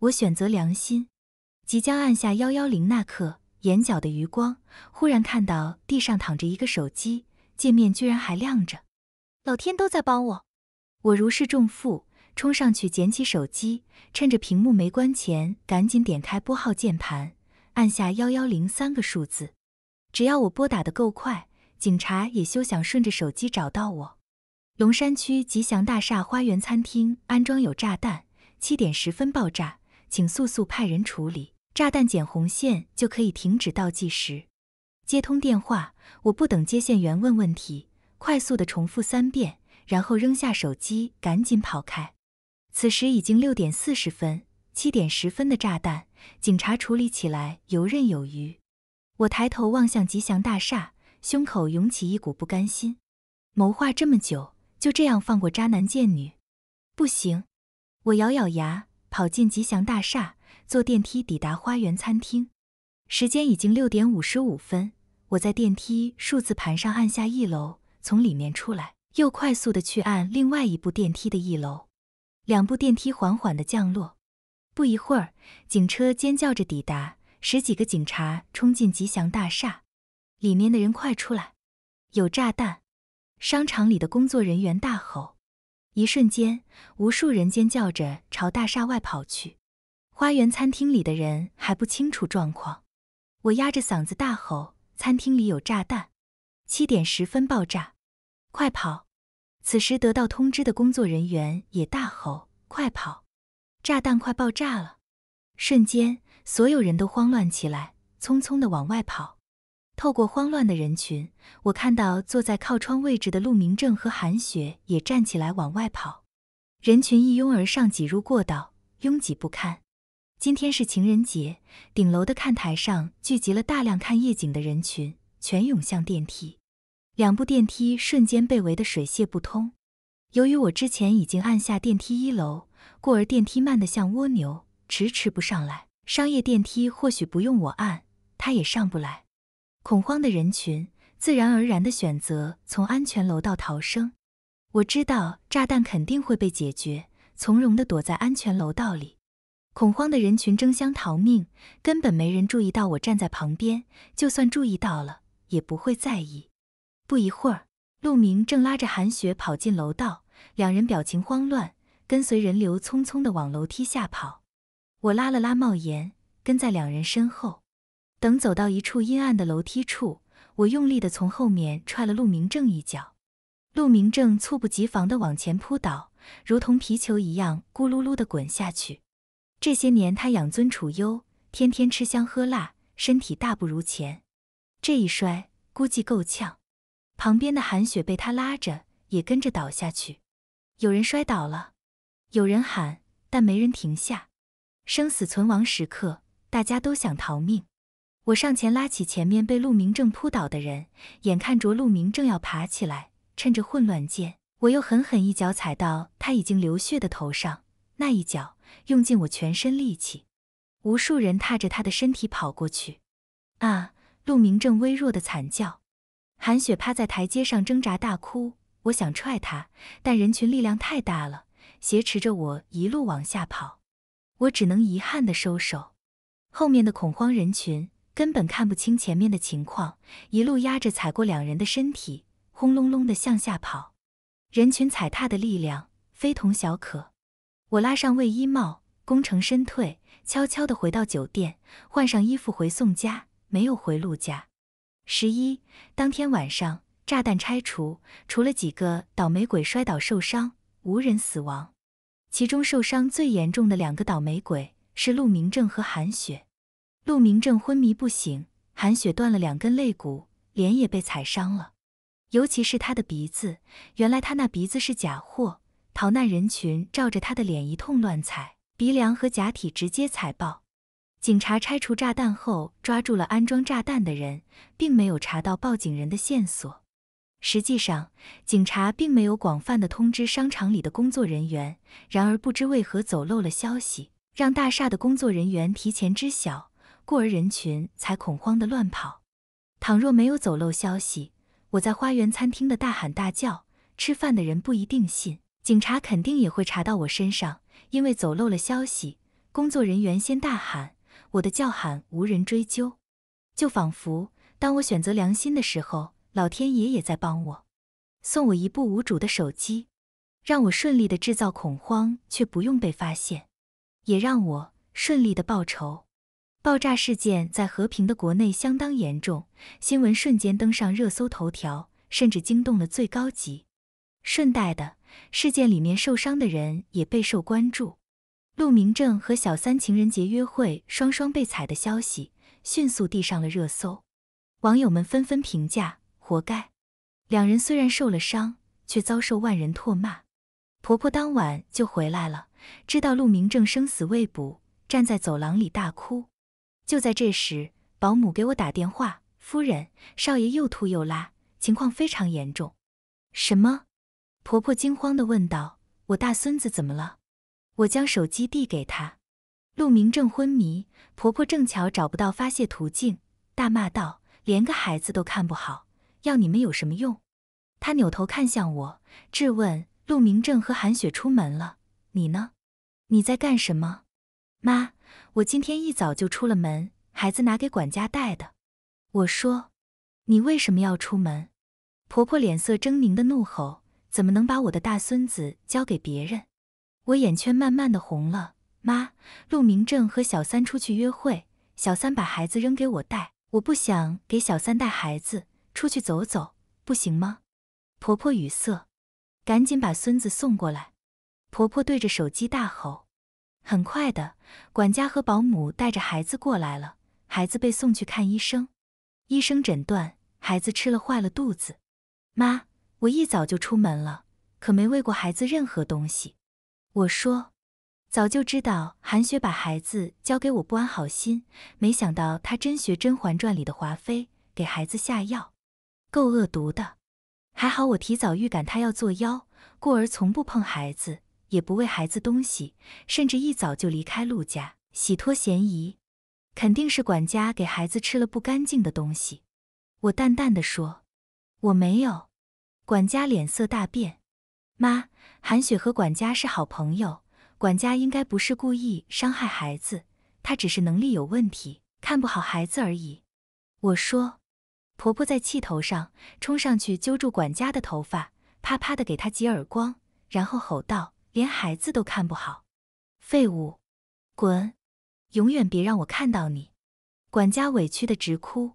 我选择良心。即将按下幺幺零那刻，眼角的余光忽然看到地上躺着一个手机。界面居然还亮着，老天都在帮我！我如释重负，冲上去捡起手机，趁着屏幕没关前，赶紧点开拨号键盘，按下幺幺零三个数字。只要我拨打的够快，警察也休想顺着手机找到我。龙山区吉祥大厦花园餐厅安装有炸弹，七点十分爆炸，请速速派人处理。炸弹捡红线就可以停止倒计时。接通电话。我不等接线员问问题，快速地重复三遍，然后扔下手机，赶紧跑开。此时已经六点四十分，七点十分的炸弹，警察处理起来游刃有余。我抬头望向吉祥大厦，胸口涌起一股不甘心。谋划这么久，就这样放过渣男贱女？不行！我咬咬牙，跑进吉祥大厦，坐电梯抵达花园餐厅。时间已经六点五十五分。我在电梯数字盘上按下一楼，从里面出来，又快速的去按另外一部电梯的一楼。两部电梯缓缓的降落。不一会儿，警车尖叫着抵达，十几个警察冲进吉祥大厦，里面的人快出来！有炸弹！商场里的工作人员大吼。一瞬间，无数人尖叫着朝大厦外跑去。花园餐厅里的人还不清楚状况，我压着嗓子大吼。餐厅里有炸弹，七点十分爆炸，快跑！此时得到通知的工作人员也大吼：“快跑，炸弹快爆炸了！”瞬间，所有人都慌乱起来，匆匆的往外跑。透过慌乱的人群，我看到坐在靠窗位置的陆明正和韩雪也站起来往外跑。人群一拥而上，挤入过道，拥挤不堪。今天是情人节，顶楼的看台上聚集了大量看夜景的人群，全涌向电梯，两部电梯瞬间被围得水泄不通。由于我之前已经按下电梯一楼，故而电梯慢得像蜗牛，迟迟不上来。商业电梯或许不用我按，它也上不来。恐慌的人群自然而然的选择从安全楼道逃生。我知道炸弹肯定会被解决，从容的躲在安全楼道里。恐慌的人群争相逃命，根本没人注意到我站在旁边。就算注意到了，也不会在意。不一会儿，陆明正拉着韩雪跑进楼道，两人表情慌乱，跟随人流匆匆地往楼梯下跑。我拉了拉帽檐，跟在两人身后。等走到一处阴暗的楼梯处，我用力地从后面踹了陆明正一脚。陆明正猝不及防地往前扑倒，如同皮球一样咕噜噜地滚下去。这些年他养尊处优，天天吃香喝辣，身体大不如前。这一摔估计够呛。旁边的韩雪被他拉着，也跟着倒下去。有人摔倒了，有人喊，但没人停下。生死存亡时刻，大家都想逃命。我上前拉起前面被陆明正扑倒的人，眼看着陆明正要爬起来，趁着混乱间，我又狠狠一脚踩到他已经流血的头上。那一脚用尽我全身力气，无数人踏着他的身体跑过去。啊！陆明正微弱的惨叫，韩雪趴在台阶上挣扎大哭。我想踹他，但人群力量太大了，挟持着我一路往下跑。我只能遗憾的收手。后面的恐慌人群根本看不清前面的情况，一路压着踩过两人的身体，轰隆隆的向下跑。人群踩踏的力量非同小可。我拉上卫衣帽，功成身退，悄悄地回到酒店，换上衣服回宋家，没有回陆家。十一当天晚上，炸弹拆除，除了几个倒霉鬼摔倒受伤，无人死亡。其中受伤最严重的两个倒霉鬼是陆明正和韩雪。陆明正昏迷不醒，韩雪断了两根肋骨，脸也被踩伤了，尤其是他的鼻子，原来他那鼻子是假货。逃难人群照着他的脸一通乱踩，鼻梁和假体直接踩爆。警察拆除炸弹后，抓住了安装炸弹的人，并没有查到报警人的线索。实际上，警察并没有广泛的通知商场里的工作人员，然而不知为何走漏了消息，让大厦的工作人员提前知晓，故而人群才恐慌的乱跑。倘若没有走漏消息，我在花园餐厅的大喊大叫，吃饭的人不一定信。警察肯定也会查到我身上，因为走漏了消息。工作人员先大喊，我的叫喊无人追究，就仿佛当我选择良心的时候，老天爷也在帮我，送我一部无主的手机，让我顺利的制造恐慌，却不用被发现，也让我顺利的报仇。爆炸事件在和平的国内相当严重，新闻瞬间登上热搜头条，甚至惊动了最高级。顺带的。事件里面受伤的人也备受关注，陆明正和小三情人节约会双双被踩的消息迅速递上了热搜，网友们纷纷评价：活该！两人虽然受了伤，却遭受万人唾骂。婆婆当晚就回来了，知道陆明正生死未卜，站在走廊里大哭。就在这时，保姆给我打电话：“夫人，少爷又吐又拉，情况非常严重。”什么？婆婆惊慌的问道：“我大孙子怎么了？”我将手机递给他。陆明正昏迷，婆婆正巧找不到发泄途径，大骂道：“连个孩子都看不好，要你们有什么用？”她扭头看向我，质问：“陆明正和韩雪出门了，你呢？你在干什么？”妈，我今天一早就出了门，孩子拿给管家带的。我说：“你为什么要出门？”婆婆脸色狰狞的怒吼。怎么能把我的大孙子交给别人？我眼圈慢慢的红了。妈，陆明正和小三出去约会，小三把孩子扔给我带。我不想给小三带孩子，出去走走不行吗？婆婆语塞，赶紧把孙子送过来。婆婆对着手机大吼。很快的，管家和保姆带着孩子过来了，孩子被送去看医生，医生诊断孩子吃了坏了肚子。妈。我一早就出门了，可没喂过孩子任何东西。我说，早就知道韩雪把孩子交给我不安好心，没想到她真学《甄嬛传》里的华妃给孩子下药，够恶毒的。还好我提早预感她要作妖，故而从不碰孩子，也不喂孩子东西，甚至一早就离开陆家洗脱嫌疑。肯定是管家给孩子吃了不干净的东西。我淡淡的说，我没有。管家脸色大变，妈，韩雪和管家是好朋友，管家应该不是故意伤害孩子，他只是能力有问题，看不好孩子而已。我说，婆婆在气头上，冲上去揪住管家的头发，啪啪的给他几耳光，然后吼道：“连孩子都看不好，废物，滚，永远别让我看到你！”管家委屈的直哭，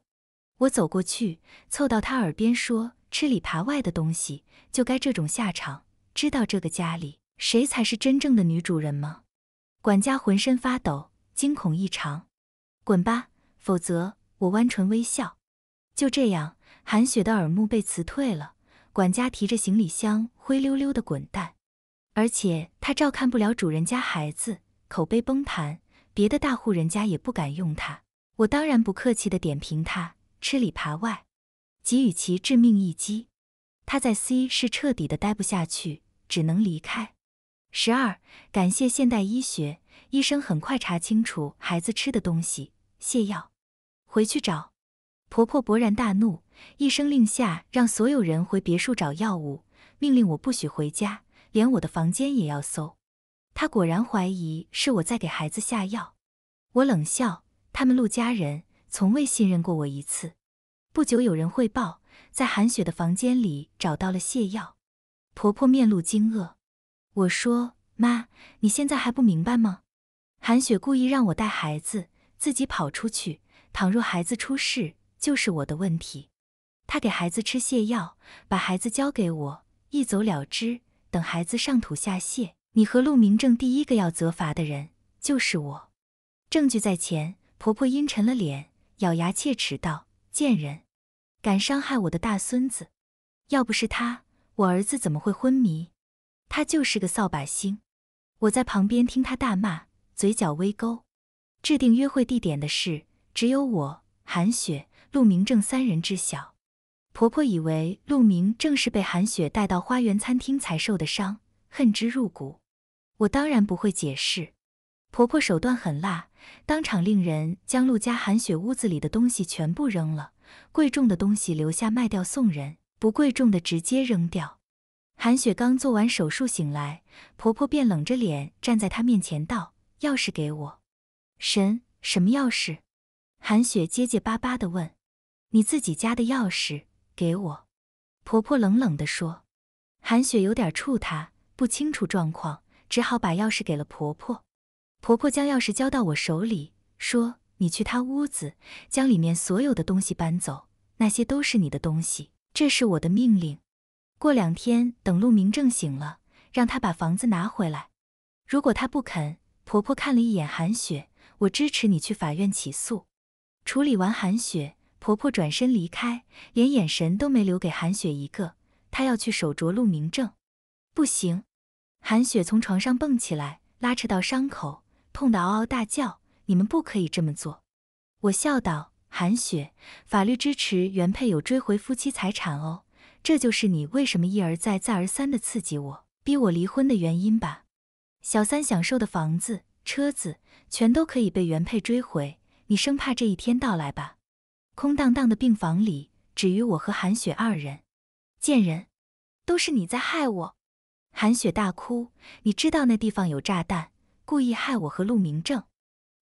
我走过去，凑到他耳边说。吃里扒外的东西就该这种下场。知道这个家里谁才是真正的女主人吗？管家浑身发抖，惊恐异常。滚吧，否则我弯唇微笑。就这样，韩雪的耳目被辞退了。管家提着行李箱，灰溜溜的滚蛋。而且他照看不了主人家孩子，口碑崩盘，别的大户人家也不敢用他。我当然不客气的点评他吃里扒外。给予其致命一击，他在 C 是彻底的待不下去，只能离开。十二，感谢现代医学，医生很快查清楚孩子吃的东西，泻药。回去找。婆婆勃然大怒，一声令下，让所有人回别墅找药物，命令我不许回家，连我的房间也要搜。他果然怀疑是我在给孩子下药。我冷笑，他们陆家人从未信任过我一次。不久，有人汇报，在韩雪的房间里找到了泻药。婆婆面露惊愕。我说：“妈，你现在还不明白吗？韩雪故意让我带孩子，自己跑出去。倘若孩子出事，就是我的问题。她给孩子吃泻药，把孩子交给我，一走了之。等孩子上吐下泻，你和陆明正第一个要责罚的人就是我。证据在前。”婆婆阴沉了脸，咬牙切齿道：“贱人！”敢伤害我的大孙子！要不是他，我儿子怎么会昏迷？他就是个扫把星！我在旁边听他大骂，嘴角微勾。制定约会地点的事，只有我、韩雪、陆明正三人知晓。婆婆以为陆明正是被韩雪带到花园餐厅才受的伤，恨之入骨。我当然不会解释。婆婆手段狠辣，当场令人将陆家韩雪屋子里的东西全部扔了。贵重的东西留下卖掉送人，不贵重的直接扔掉。韩雪刚做完手术醒来，婆婆便冷着脸站在她面前道：“钥匙给我。”“什什么钥匙？”韩雪结结巴巴的问。“你自己家的钥匙，给我。”婆婆冷冷地说。韩雪有点怵她，不清楚状况，只好把钥匙给了婆婆。婆婆将钥匙交到我手里，说。你去他屋子，将里面所有的东西搬走，那些都是你的东西。这是我的命令。过两天等陆明正醒了，让他把房子拿回来。如果他不肯，婆婆看了一眼韩雪，我支持你去法院起诉。处理完韩雪，婆婆转身离开，连眼神都没留给韩雪一个。她要去守着陆明正。不行！韩雪从床上蹦起来，拉扯到伤口，痛得嗷嗷大叫。你们不可以这么做，我笑道。韩雪，法律支持原配有追回夫妻财产哦，这就是你为什么一而再、再而三的刺激我、逼我离婚的原因吧？小三享受的房子、车子，全都可以被原配追回，你生怕这一天到来吧？空荡荡的病房里，只余我和韩雪二人。贱人，都是你在害我！韩雪大哭，你知道那地方有炸弹，故意害我和陆明正。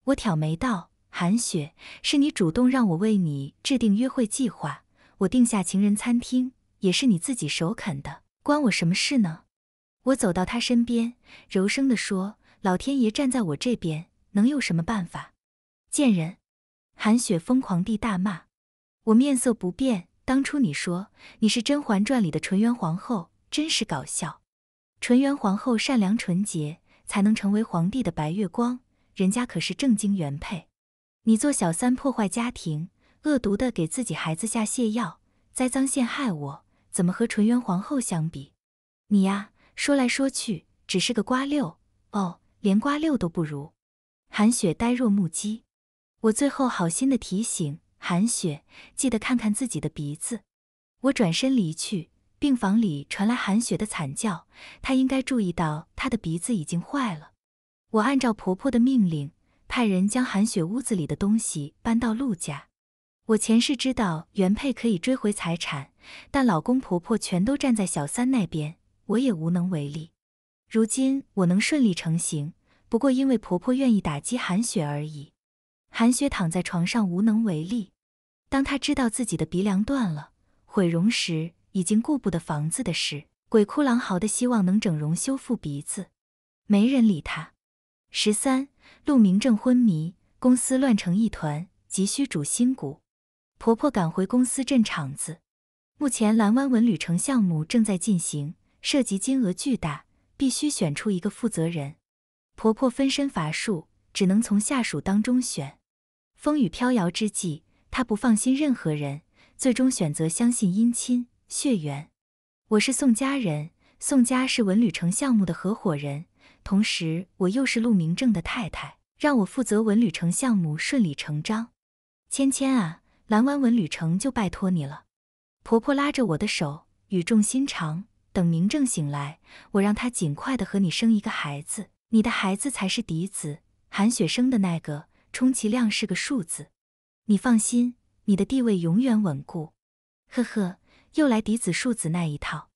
我挑眉道：“韩雪，是你主动让我为你制定约会计划，我定下情人餐厅，也是你自己首肯的，关我什么事呢？”我走到他身边，柔声地说：“老天爷站在我这边，能有什么办法？”贱人！韩雪疯狂地大骂。我面色不变。当初你说你是《甄嬛传》里的纯元皇后，真是搞笑。纯元皇后善良纯洁，才能成为皇帝的白月光。人家可是正经原配，你做小三破坏家庭，恶毒的给自己孩子下泻药，栽赃陷害我，怎么和纯元皇后相比？你呀，说来说去只是个瓜六，哦，连瓜六都不如。韩雪呆若木鸡。我最后好心的提醒韩雪，记得看看自己的鼻子。我转身离去，病房里传来韩雪的惨叫，她应该注意到她的鼻子已经坏了。我按照婆婆的命令，派人将韩雪屋子里的东西搬到陆家。我前世知道原配可以追回财产，但老公婆婆全都站在小三那边，我也无能为力。如今我能顺利成行，不过因为婆婆愿意打击韩雪而已。韩雪躺在床上无能为力，当她知道自己的鼻梁断了，毁容时，已经顾不得房子的事，鬼哭狼嚎的希望能整容修复鼻子，没人理她。十三，陆明正昏迷，公司乱成一团，急需主心骨。婆婆赶回公司镇场子。目前蓝湾文旅城项目正在进行，涉及金额巨大，必须选出一个负责人。婆婆分身乏术，只能从下属当中选。风雨飘摇之际，她不放心任何人，最终选择相信姻亲血缘。我是宋家人，宋家是文旅城项目的合伙人。同时，我又是陆明正的太太，让我负责文旅城项目顺理成章。芊芊啊，蓝湾文旅城就拜托你了。婆婆拉着我的手，语重心长：“等明正醒来，我让他尽快的和你生一个孩子，你的孩子才是嫡子。韩雪生的那个，充其量是个庶子。你放心，你的地位永远稳固。”呵呵，又来嫡子庶子那一套。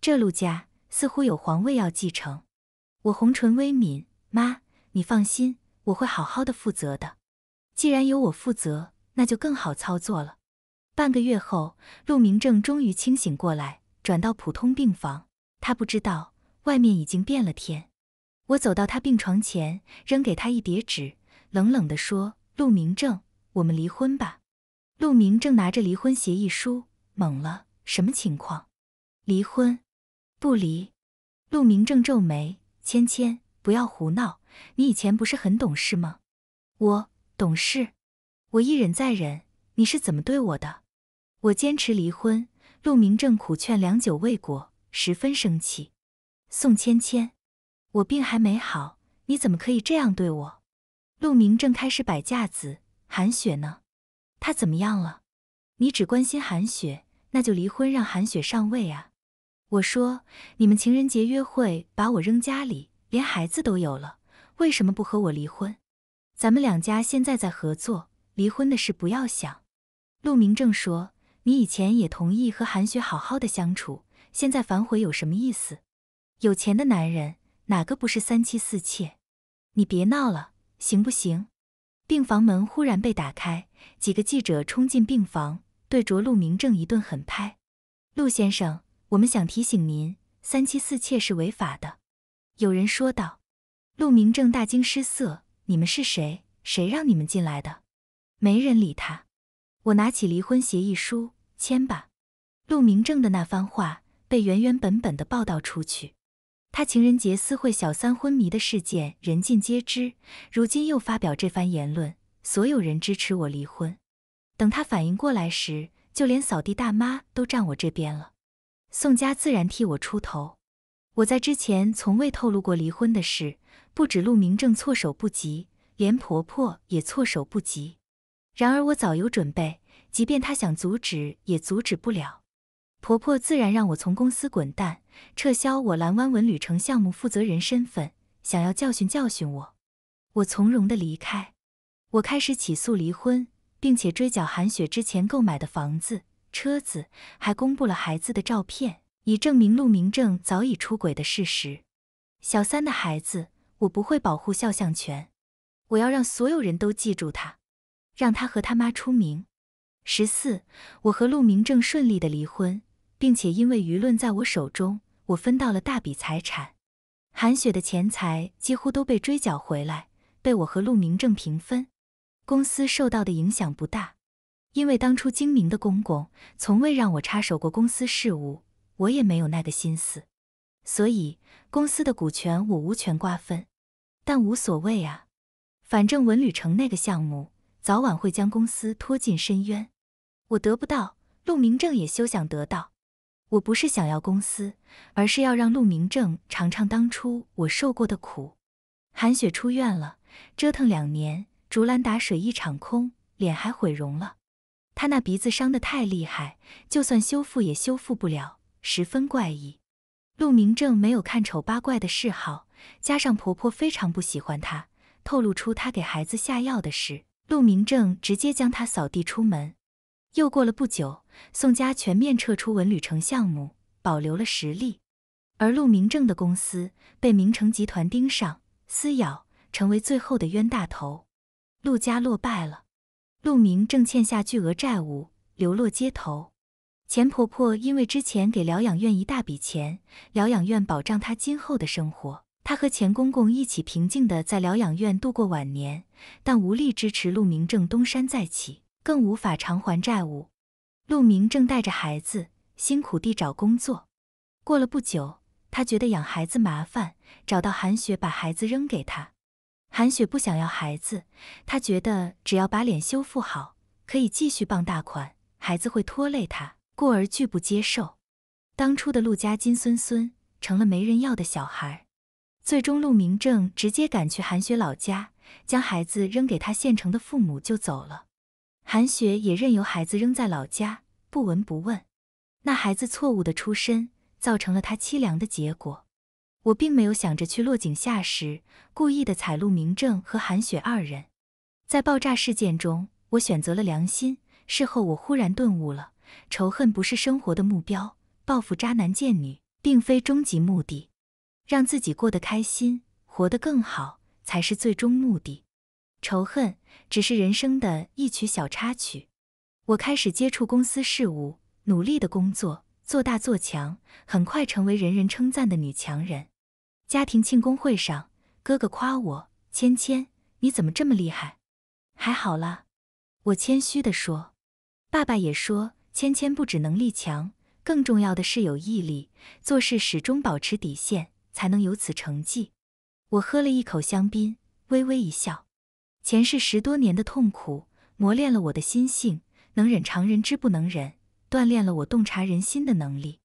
这陆家似乎有皇位要继承。我红唇微抿，妈，你放心，我会好好的负责的。既然由我负责，那就更好操作了。半个月后，陆明正终于清醒过来，转到普通病房。他不知道外面已经变了天。我走到他病床前，扔给他一叠纸，冷冷的说：“陆明正，我们离婚吧。”陆明正拿着离婚协议书，懵了，什么情况？离婚？不离？陆明正皱眉。芊芊，不要胡闹！你以前不是很懂事吗？我懂事，我一忍再忍。你是怎么对我的？我坚持离婚。陆明正苦劝良久未果，十分生气。宋芊芊，我病还没好，你怎么可以这样对我？陆明正开始摆架子。韩雪呢？她怎么样了？你只关心韩雪，那就离婚，让韩雪上位啊！我说：“你们情人节约会把我扔家里，连孩子都有了，为什么不和我离婚？咱们两家现在在合作，离婚的事不要想。”陆明正说：“你以前也同意和韩雪好好的相处，现在反悔有什么意思？有钱的男人哪个不是三妻四妾？你别闹了，行不行？”病房门忽然被打开，几个记者冲进病房，对着陆明正一顿狠拍：“陆先生！”我们想提醒您，三妻四妾是违法的。”有人说道。陆明正大惊失色：“你们是谁？谁让你们进来的？”没人理他。我拿起离婚协议书，签吧。陆明正的那番话被原原本本的报道出去。他情人节私会小三昏迷的事件人尽皆知，如今又发表这番言论，所有人支持我离婚。等他反应过来时，就连扫地大妈都站我这边了。宋家自然替我出头，我在之前从未透露过离婚的事，不止陆明正措手不及，连婆婆也措手不及。然而我早有准备，即便他想阻止，也阻止不了。婆婆自然让我从公司滚蛋，撤销我蓝湾文旅城项目负责人身份，想要教训教训我。我从容的离开，我开始起诉离婚，并且追缴韩雪之前购买的房子。车子还公布了孩子的照片，以证明陆明正早已出轨的事实。小三的孩子，我不会保护肖像权，我要让所有人都记住他，让他和他妈出名。十四，我和陆明正顺利的离婚，并且因为舆论在我手中，我分到了大笔财产。韩雪的钱财几乎都被追缴回来，被我和陆明正平分。公司受到的影响不大。因为当初精明的公公从未让我插手过公司事务，我也没有那个心思，所以公司的股权我无权瓜分。但无所谓啊，反正文旅城那个项目早晚会将公司拖进深渊，我得不到，陆明正也休想得到。我不是想要公司，而是要让陆明正尝尝当初我受过的苦。韩雪出院了，折腾两年，竹篮打水一场空，脸还毁容了。他那鼻子伤的太厉害，就算修复也修复不了，十分怪异。陆明正没有看丑八怪的嗜好，加上婆婆非常不喜欢他，透露出他给孩子下药的事，陆明正直接将他扫地出门。又过了不久，宋家全面撤出文旅城项目，保留了实力，而陆明正的公司被明城集团盯上，撕咬，成为最后的冤大头，陆家落败了。陆明正欠下巨额债务，流落街头。钱婆婆因为之前给疗养院一大笔钱，疗养院保障她今后的生活，她和钱公公一起平静地在疗养院度过晚年。但无力支持陆明正东山再起，更无法偿还债务。陆明正带着孩子辛苦地找工作。过了不久，他觉得养孩子麻烦，找到韩雪把孩子扔给他。韩雪不想要孩子，她觉得只要把脸修复好，可以继续傍大款，孩子会拖累她，故而拒不接受。当初的陆家金孙孙成了没人要的小孩，最终陆明正直接赶去韩雪老家，将孩子扔给他现成的父母就走了。韩雪也任由孩子扔在老家，不闻不问。那孩子错误的出身，造成了他凄凉的结果。我并没有想着去落井下石，故意的踩陆明正和韩雪二人。在爆炸事件中，我选择了良心。事后我忽然顿悟了，仇恨不是生活的目标，报复渣男贱女并非终极目的，让自己过得开心，活得更好才是最终目的。仇恨只是人生的一曲小插曲。我开始接触公司事务，努力的工作，做大做强，很快成为人人称赞的女强人。家庭庆功会上，哥哥夸我：“芊芊，你怎么这么厉害？”还好啦，我谦虚地说。爸爸也说：“芊芊不止能力强，更重要的是有毅力，做事始终保持底线，才能有此成绩。”我喝了一口香槟，微微一笑。前世十多年的痛苦磨练了我的心性，能忍常人之不能忍，锻炼了我洞察人心的能力。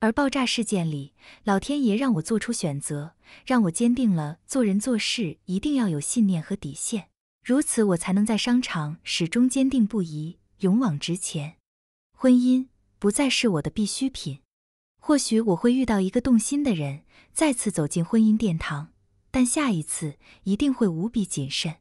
而爆炸事件里，老天爷让我做出选择，让我坚定了做人做事一定要有信念和底线，如此我才能在商场始终坚定不移、勇往直前。婚姻不再是我的必需品，或许我会遇到一个动心的人，再次走进婚姻殿堂，但下一次一定会无比谨慎。